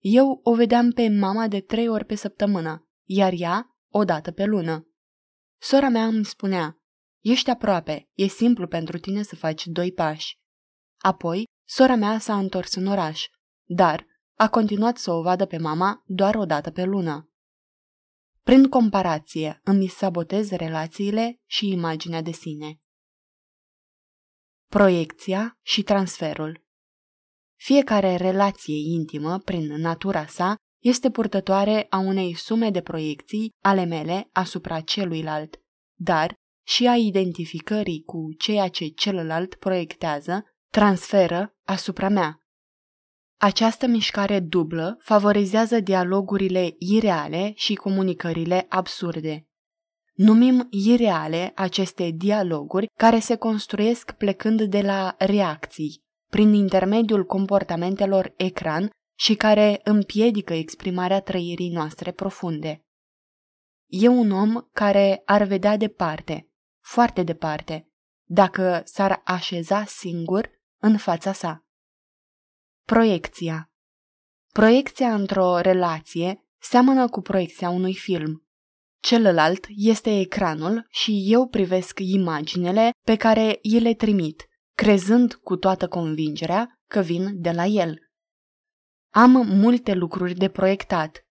eu o vedeam pe mama de trei ori pe săptămână, iar ea o dată pe lună. Sora mea îmi spunea, ești aproape, e simplu pentru tine să faci doi pași. Apoi, sora mea s-a întors în oraș, dar a continuat să o vadă pe mama doar o dată pe lună. Prin comparație, îmi sabotez relațiile și imaginea de sine. Proiecția și transferul fiecare relație intimă, prin natura sa, este purtătoare a unei sume de proiecții ale mele asupra celuilalt, dar și a identificării cu ceea ce celălalt proiectează, transferă asupra mea. Această mișcare dublă favorizează dialogurile ireale și comunicările absurde. Numim ireale aceste dialoguri care se construiesc plecând de la reacții, prin intermediul comportamentelor ecran și care împiedică exprimarea trăirii noastre profunde. E un om care ar vedea departe, foarte departe, dacă s-ar așeza singur în fața sa. Proiecția Proiecția într-o relație seamănă cu proiecția unui film. Celălalt este ecranul și eu privesc imaginele pe care îi le trimit crezând cu toată convingerea că vin de la el. Am multe lucruri de proiectat.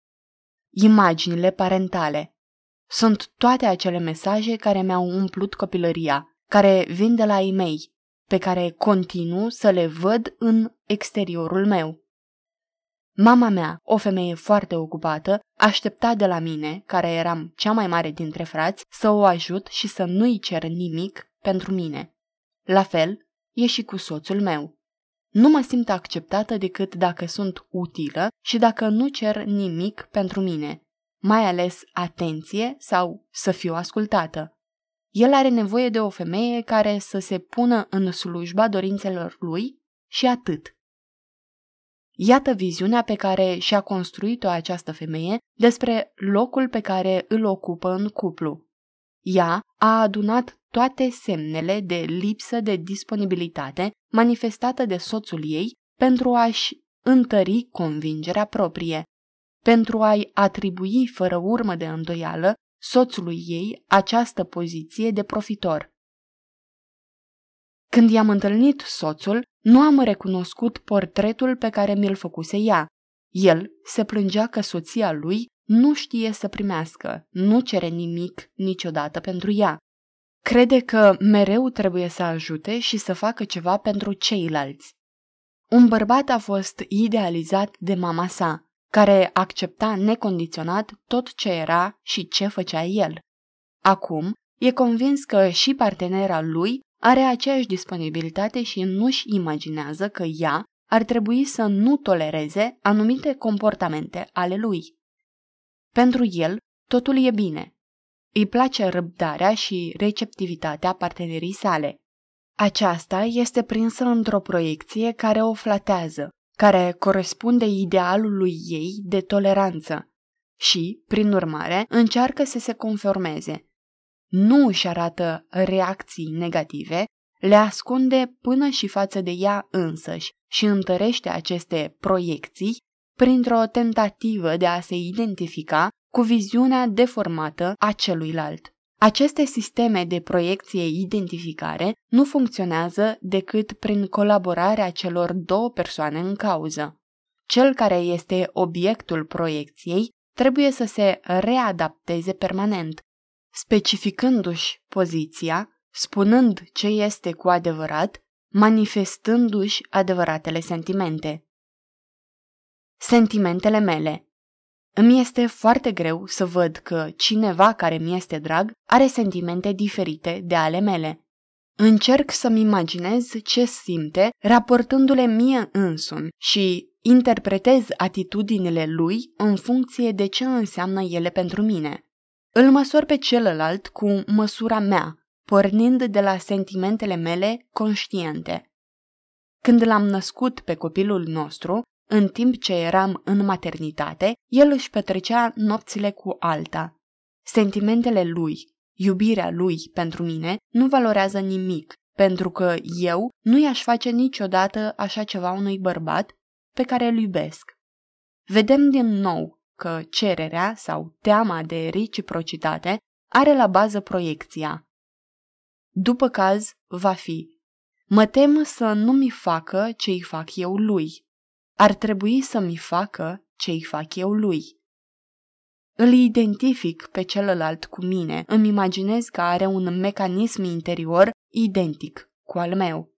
Imaginile parentale. Sunt toate acele mesaje care mi-au umplut copilăria, care vin de la ei mei, pe care continu să le văd în exteriorul meu. Mama mea, o femeie foarte ocupată, aștepta de la mine, care eram cea mai mare dintre frați, să o ajut și să nu-i cer nimic pentru mine. La fel, e și cu soțul meu. Nu mă simt acceptată decât dacă sunt utilă și dacă nu cer nimic pentru mine, mai ales atenție sau să fiu ascultată. El are nevoie de o femeie care să se pună în slujba dorințelor lui și atât. Iată viziunea pe care și-a construit-o această femeie despre locul pe care îl ocupă în cuplu. Ea a adunat toate semnele de lipsă de disponibilitate manifestată de soțul ei pentru a-și întări convingerea proprie, pentru a-i atribui fără urmă de îndoială soțului ei această poziție de profitor. Când i-am întâlnit soțul, nu am recunoscut portretul pe care mi-l făcuse ea. El se plângea că soția lui nu știe să primească, nu cere nimic niciodată pentru ea. Crede că mereu trebuie să ajute și să facă ceva pentru ceilalți. Un bărbat a fost idealizat de mama sa, care accepta necondiționat tot ce era și ce făcea el. Acum, e convins că și partenera lui are aceeași disponibilitate și nu-și imaginează că ea ar trebui să nu tolereze anumite comportamente ale lui. Pentru el, totul e bine, îi place răbdarea și receptivitatea partenerii sale. Aceasta este prinsă într-o proiecție care o flatează, care corespunde idealului ei de toleranță și, prin urmare, încearcă să se conformeze. Nu își arată reacții negative, le ascunde până și față de ea însăși și întărește aceste proiecții printr-o tentativă de a se identifica cu viziunea deformată a celuilalt. Aceste sisteme de proiecție identificare nu funcționează decât prin colaborarea celor două persoane în cauză. Cel care este obiectul proiecției trebuie să se readapteze permanent, specificându-și poziția, spunând ce este cu adevărat, manifestându-și adevăratele sentimente. Sentimentele mele îmi este foarte greu să văd că cineva care mi este drag are sentimente diferite de ale mele. Încerc să-mi imaginez ce simte raportându-le mie însumi și interpretez atitudinile lui în funcție de ce înseamnă ele pentru mine. Îl măsor pe celălalt cu măsura mea, pornind de la sentimentele mele conștiente. Când l-am născut pe copilul nostru, în timp ce eram în maternitate, el își petrecea nopțile cu alta. Sentimentele lui, iubirea lui pentru mine, nu valorează nimic, pentru că eu nu i-aș face niciodată așa ceva unui bărbat pe care îl iubesc. Vedem din nou că cererea sau teama de reciprocitate are la bază proiecția. După caz, va fi. Mă tem să nu mi facă ce i fac eu lui ar trebui să mi facă ce i fac eu lui. Îl identific pe celălalt cu mine, îmi imaginez că are un mecanism interior identic cu al meu.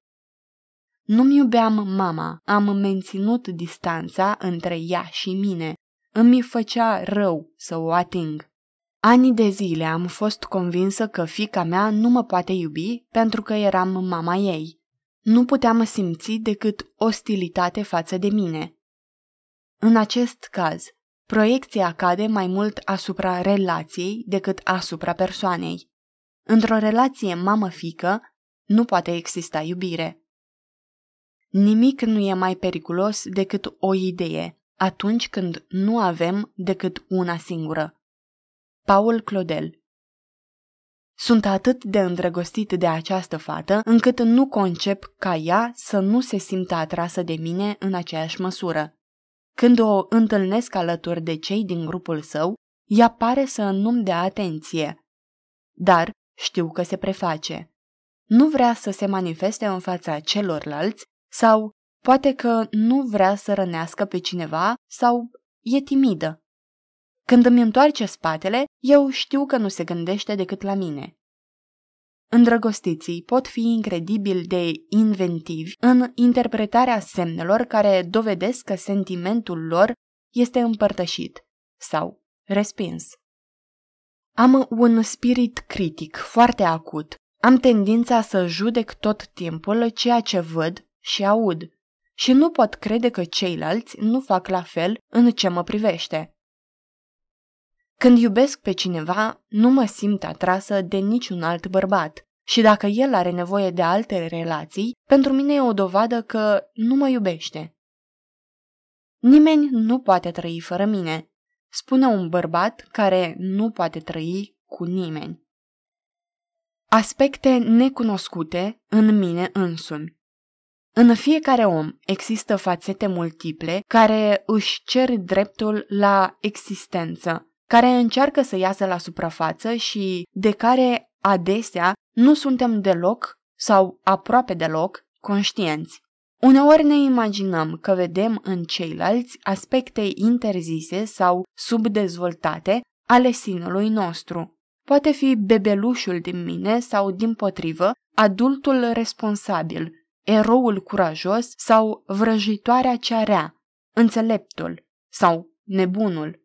Nu-mi iubeam mama, am menținut distanța între ea și mine. Îmi făcea rău să o ating. Ani de zile am fost convinsă că fica mea nu mă poate iubi pentru că eram mama ei nu puteam simți decât ostilitate față de mine. În acest caz, proiecția cade mai mult asupra relației decât asupra persoanei. Într-o relație mamă-fică nu poate exista iubire. Nimic nu e mai periculos decât o idee atunci când nu avem decât una singură. Paul Clodel sunt atât de îndrăgostit de această fată încât nu concep ca ea să nu se simtă atrasă de mine în aceeași măsură. Când o întâlnesc alături de cei din grupul său, ea pare să nu-mi dea atenție. Dar știu că se preface. Nu vrea să se manifeste în fața celorlalți sau poate că nu vrea să rănească pe cineva sau e timidă. Când îmi întoarce spatele, eu știu că nu se gândește decât la mine. Îndrăgostiții pot fi incredibil de inventivi în interpretarea semnelor care dovedesc că sentimentul lor este împărtășit sau respins. Am un spirit critic foarte acut. Am tendința să judec tot timpul ceea ce văd și aud și nu pot crede că ceilalți nu fac la fel în ce mă privește. Când iubesc pe cineva, nu mă simt atrasă de niciun alt bărbat și dacă el are nevoie de alte relații, pentru mine e o dovadă că nu mă iubește. Nimeni nu poate trăi fără mine, spune un bărbat care nu poate trăi cu nimeni. Aspecte necunoscute în mine însumi. În fiecare om există fațete multiple care își cer dreptul la existență care încearcă să iasă la suprafață și de care adesea nu suntem deloc sau aproape deloc conștienți. Uneori ne imaginăm că vedem în ceilalți aspecte interzise sau subdezvoltate ale sinului nostru. Poate fi bebelușul din mine sau, din potrivă, adultul responsabil, eroul curajos sau vrăjitoarea cea rea, înțeleptul sau nebunul.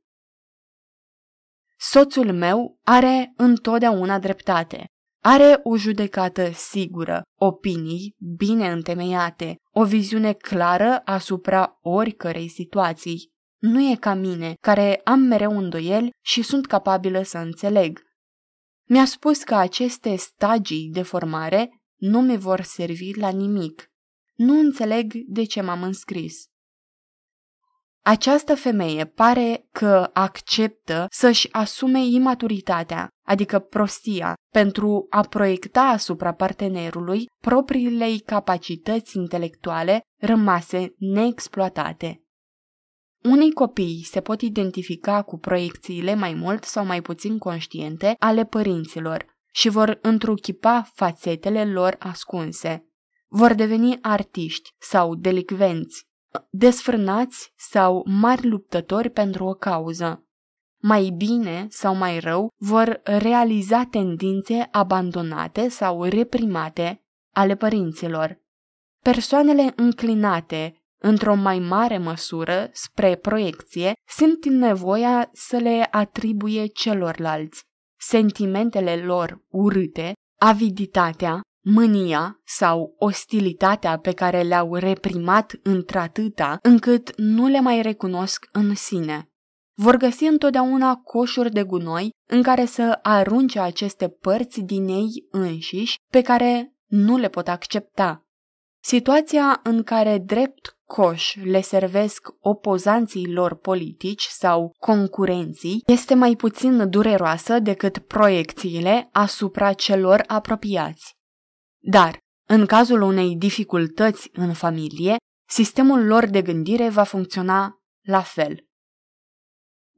Soțul meu are întotdeauna dreptate. Are o judecată sigură, opinii bine întemeiate, o viziune clară asupra oricărei situații. Nu e ca mine, care am mereu îndoieli și sunt capabilă să înțeleg. Mi-a spus că aceste stagii de formare nu mi vor servi la nimic. Nu înțeleg de ce m-am înscris. Această femeie pare că acceptă să-și asume imaturitatea, adică prostia, pentru a proiecta asupra partenerului propriile capacități intelectuale rămase neexploatate. Unii copii se pot identifica cu proiecțiile mai mult sau mai puțin conștiente ale părinților și vor întruchipa fațetele lor ascunse. Vor deveni artiști sau delicvenți desfrânați sau mari luptători pentru o cauză. Mai bine sau mai rău vor realiza tendințe abandonate sau reprimate ale părinților. Persoanele înclinate într-o mai mare măsură spre proiecție simt nevoia să le atribuie celorlalți. Sentimentele lor urâte, aviditatea, mânia sau ostilitatea pe care le-au reprimat într-atâta încât nu le mai recunosc în sine. Vor găsi întotdeauna coșuri de gunoi în care să arunce aceste părți din ei înșiși pe care nu le pot accepta. Situația în care drept coș le servesc opozanții lor politici sau concurenții este mai puțin dureroasă decât proiecțiile asupra celor apropiați. Dar, în cazul unei dificultăți în familie, sistemul lor de gândire va funcționa la fel.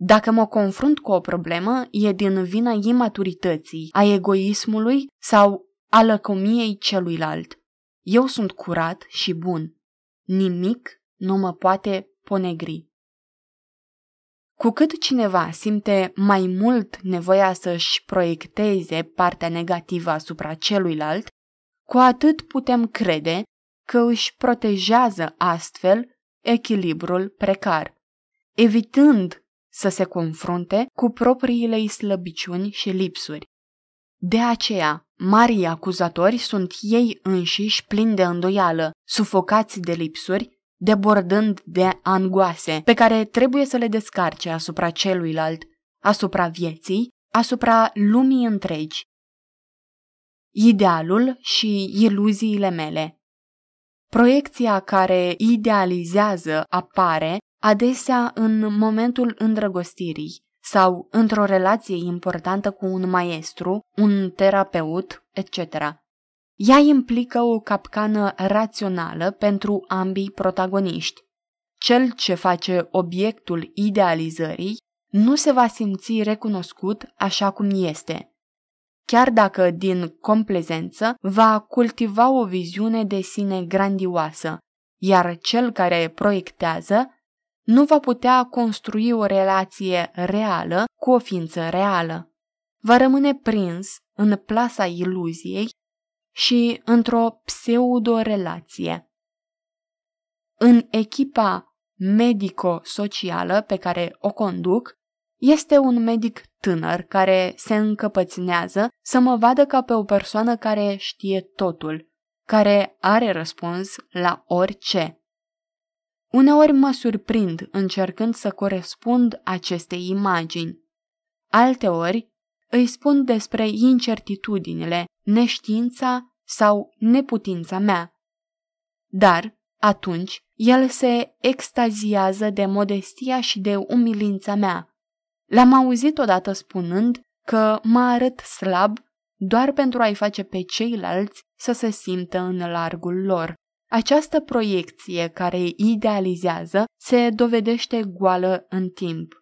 Dacă mă confrunt cu o problemă, e din vina imaturității, a egoismului sau a lăcomiei celuilalt. Eu sunt curat și bun. Nimic nu mă poate ponegri. Cu cât cineva simte mai mult nevoia să-și proiecteze partea negativă asupra celuilalt, cu atât putem crede că își protejează astfel echilibrul precar, evitând să se confrunte cu propriile slăbiciuni și lipsuri. De aceea, marii acuzatori sunt ei înșiși plini de îndoială, sufocați de lipsuri, debordând de angoase pe care trebuie să le descarce asupra celuilalt, asupra vieții, asupra lumii întregi, idealul și iluziile mele. Proiecția care idealizează apare adesea în momentul îndrăgostirii sau într-o relație importantă cu un maestru, un terapeut, etc. Ea implică o capcană rațională pentru ambii protagoniști. Cel ce face obiectul idealizării nu se va simți recunoscut așa cum este – chiar dacă din complezență va cultiva o viziune de sine grandioasă, iar cel care proiectează nu va putea construi o relație reală cu o ființă reală. Va rămâne prins în plasa iluziei și într-o pseudo-relație. În echipa medico-socială pe care o conduc, este un medic tânăr care se încăpățânează să mă vadă ca pe o persoană care știe totul, care are răspuns la orice. Uneori mă surprind încercând să corespund acestei imagini. Alteori îi spun despre incertitudinile, neștiința sau neputința mea. Dar, atunci, el se extaziază de modestia și de umilința mea – L-am auzit odată spunând că mă arăt slab doar pentru a-i face pe ceilalți să se simtă în largul lor. Această proiecție care idealizează se dovedește goală în timp,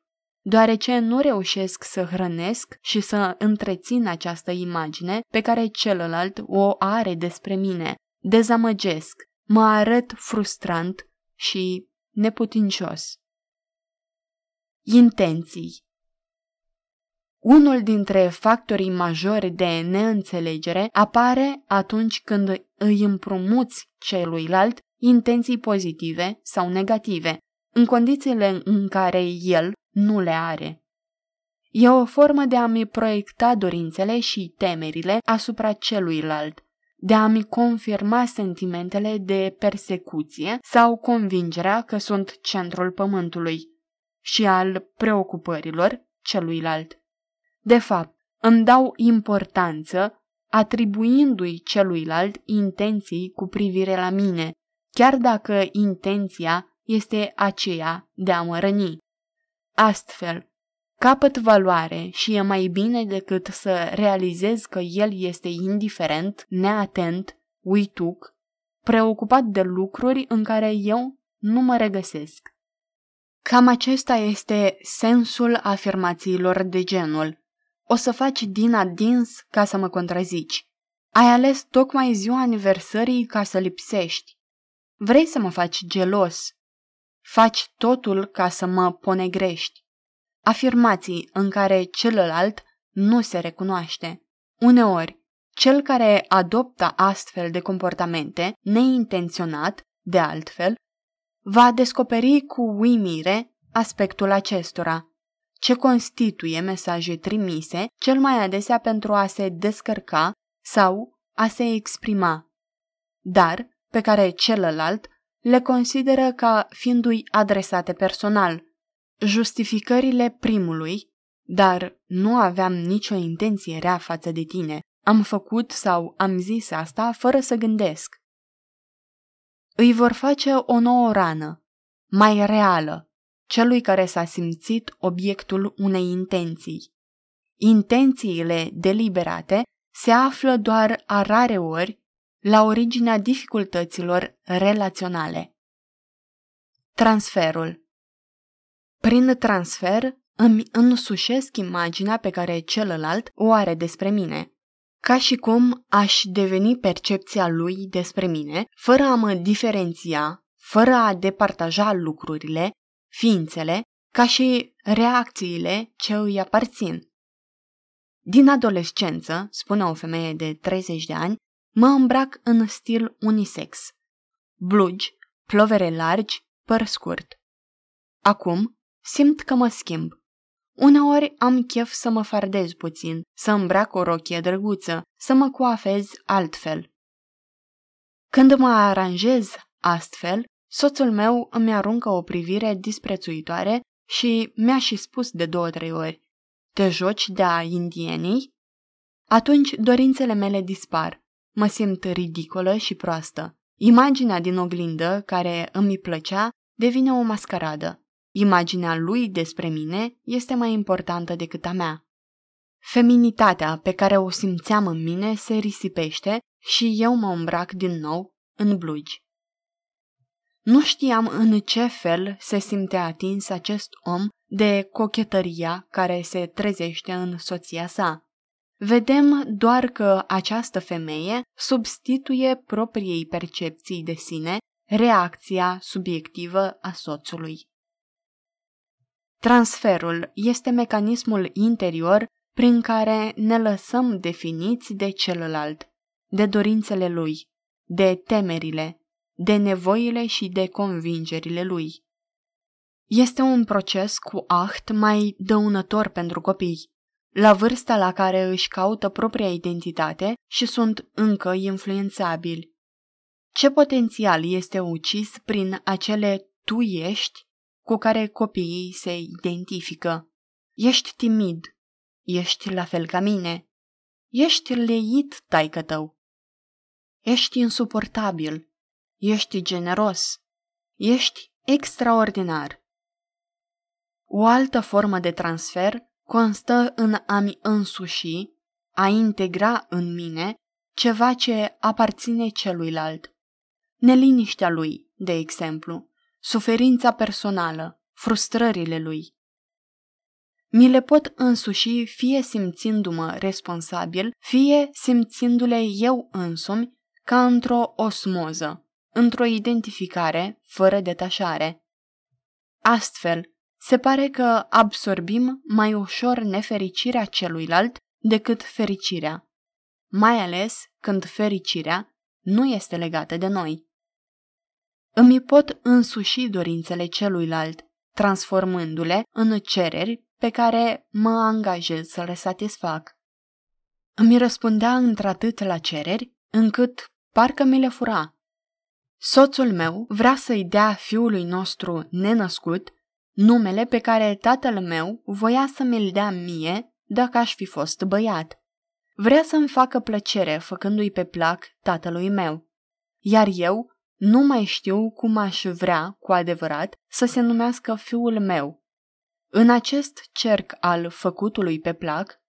deoarece nu reușesc să hrănesc și să întrețin această imagine pe care celălalt o are despre mine. Dezamăgesc, mă arăt frustrant și neputincios. Intenții unul dintre factorii majori de neînțelegere apare atunci când îi împrumuți celuilalt intenții pozitive sau negative, în condițiile în care el nu le are. E o formă de a-mi proiecta dorințele și temerile asupra celuilalt, de a-mi confirma sentimentele de persecuție sau convingerea că sunt centrul pământului și al preocupărilor celuilalt. De fapt, îmi dau importanță atribuindu-i celuilalt intenții cu privire la mine, chiar dacă intenția este aceea de a mă răni. Astfel, capăt valoare și e mai bine decât să realizez că el este indiferent, neatent, uituc, preocupat de lucruri în care eu nu mă regăsesc. Cam acesta este sensul afirmațiilor de genul o să faci din adins ca să mă contrazici. Ai ales tocmai ziua aniversării ca să lipsești. Vrei să mă faci gelos. Faci totul ca să mă ponegrești. Afirmații în care celălalt nu se recunoaște. Uneori, cel care adoptă astfel de comportamente, neintenționat, de altfel, va descoperi cu uimire aspectul acestora – ce constituie mesaje trimise, cel mai adesea pentru a se descărca sau a se exprima, dar pe care celălalt le consideră ca fiindu-i adresate personal. Justificările primului, dar nu aveam nicio intenție rea față de tine, am făcut sau am zis asta fără să gândesc. Îi vor face o nouă rană, mai reală, celui care s-a simțit obiectul unei intenții. Intențiile deliberate se află doar a rare ori la originea dificultăților relaționale. Transferul Prin transfer îmi însușesc imaginea pe care celălalt o are despre mine, ca și cum aș deveni percepția lui despre mine, fără a mă diferenția, fără a departaja lucrurile ființele, ca și reacțiile ce îi aparțin. Din adolescență, spune o femeie de 30 de ani, mă îmbrac în stil unisex. Blugi, plovere largi, păr scurt. Acum simt că mă schimb. Uneori am chef să mă fardez puțin, să îmbrac o rochie drăguță, să mă coafez altfel. Când mă aranjez astfel, Soțul meu îmi aruncă o privire disprețuitoare și mi-a și spus de două-trei ori, te joci de-a indienii? Atunci dorințele mele dispar. Mă simt ridicolă și proastă. Imaginea din oglindă, care îmi plăcea, devine o mascaradă. Imaginea lui despre mine este mai importantă decât a mea. Feminitatea pe care o simțeam în mine se risipește și eu mă îmbrac din nou în blugi. Nu știam în ce fel se simte atins acest om de cochetăria care se trezește în soția sa. Vedem doar că această femeie substituie propriei percepții de sine reacția subiectivă a soțului. Transferul este mecanismul interior prin care ne lăsăm definiți de celălalt, de dorințele lui, de temerile de nevoile și de convingerile lui. Este un proces cu act mai dăunător pentru copii, la vârsta la care își caută propria identitate și sunt încă influențabili. Ce potențial este ucis prin acele tu ești cu care copiii se identifică? Ești timid. Ești la fel ca mine. Ești leit, taică tău. Ești insuportabil. Ești generos. Ești extraordinar. O altă formă de transfer constă în a-mi însuși, a integra în mine ceva ce aparține celuilalt. Neliniștea lui, de exemplu, suferința personală, frustrările lui. Mi le pot însuși fie simțindu-mă responsabil, fie simțindu-le eu însumi ca într-o osmoză într-o identificare fără detașare. Astfel, se pare că absorbim mai ușor nefericirea celuilalt decât fericirea, mai ales când fericirea nu este legată de noi. Îmi pot însuși dorințele celuilalt, transformându-le în cereri pe care mă angajez să le satisfac. Îmi răspundea într-atât la cereri, încât parcă mi le fura. Soțul meu vrea să-i dea fiului nostru nenăscut numele pe care tatăl meu voia să mi-l dea mie dacă aș fi fost băiat. Vrea să-mi facă plăcere făcându-i pe plac tatălui meu. Iar eu nu mai știu cum aș vrea cu adevărat să se numească fiul meu. În acest cerc al făcutului pe plac,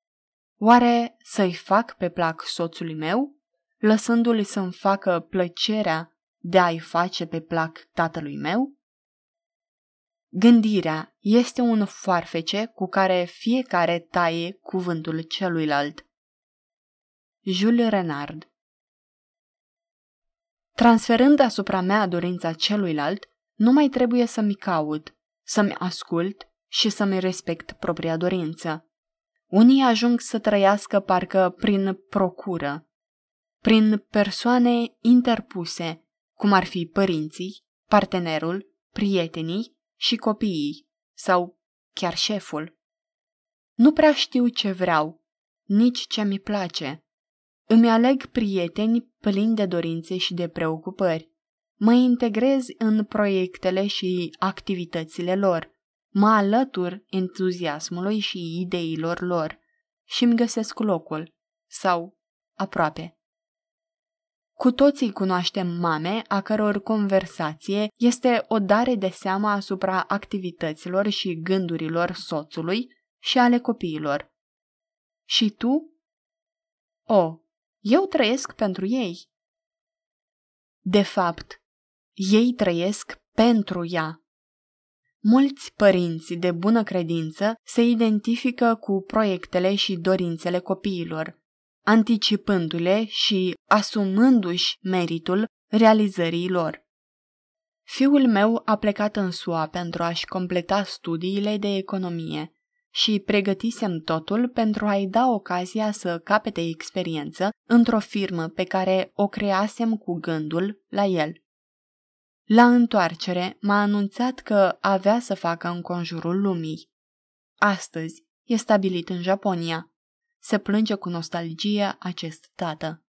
oare să-i fac pe plac soțului meu, lăsându-l să-mi facă plăcerea de a-i face pe plac tatălui meu? Gândirea este un foarfece cu care fiecare taie cuvântul celuilalt. Jules Renard Transferând asupra mea dorința celuilalt, nu mai trebuie să-mi caut, să-mi ascult și să-mi respect propria dorință. Unii ajung să trăiască parcă prin procură, prin persoane interpuse cum ar fi părinții, partenerul, prietenii și copiii, sau chiar șeful. Nu prea știu ce vreau, nici ce mi place. Îmi aleg prieteni plini de dorințe și de preocupări. Mă integrez în proiectele și activitățile lor. Mă alătur entuziasmului și ideilor lor și îmi găsesc locul, sau aproape. Cu toții cunoaștem mame a căror conversație este o dare de seama asupra activităților și gândurilor soțului și ale copiilor. Și tu? O, eu trăiesc pentru ei. De fapt, ei trăiesc pentru ea. Mulți părinți de bună credință se identifică cu proiectele și dorințele copiilor, anticipându-le și asumându-și meritul realizării lor. Fiul meu a plecat în SUA pentru a-și completa studiile de economie și pregătisem totul pentru a-i da ocazia să capete experiență într-o firmă pe care o creasem cu gândul la el. La întoarcere m-a anunțat că avea să facă în conjurul lumii. Astăzi e stabilit în Japonia se plânge cu nostalgie acest tată.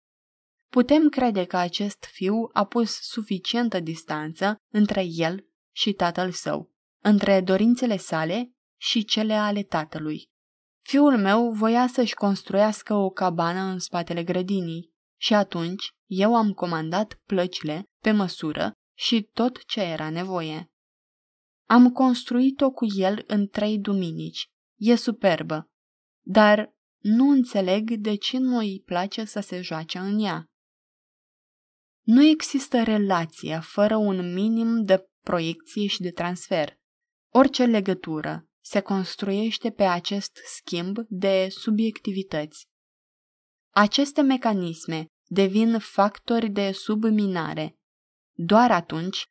Putem crede că acest fiu a pus suficientă distanță între el și tatăl său, între dorințele sale și cele ale tatălui. Fiul meu voia să-și construiască o cabană în spatele grădinii și atunci eu am comandat plăcile pe măsură și tot ce era nevoie. Am construit-o cu el în trei duminici. E superbă. Dar nu înțeleg de ce nu îi place să se joace în ea. Nu există relație fără un minim de proiecție și de transfer. Orice legătură se construiește pe acest schimb de subiectivități. Aceste mecanisme devin factori de subminare doar atunci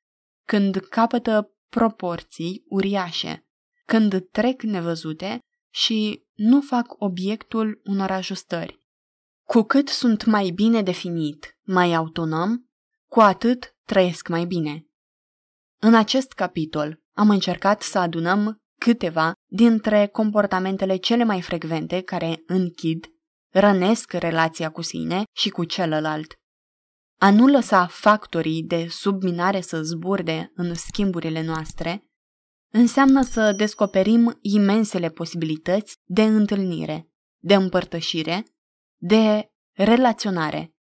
când capătă proporții uriașe, când trec nevăzute și nu fac obiectul unor ajustări. Cu cât sunt mai bine definit, mai autonom, cu atât trăiesc mai bine. În acest capitol am încercat să adunăm câteva dintre comportamentele cele mai frecvente care închid, rănesc relația cu sine și cu celălalt. A nu lăsa factorii de subminare să zburde în schimburile noastre înseamnă să descoperim imensele posibilități de întâlnire, de împărtășire, de relaționare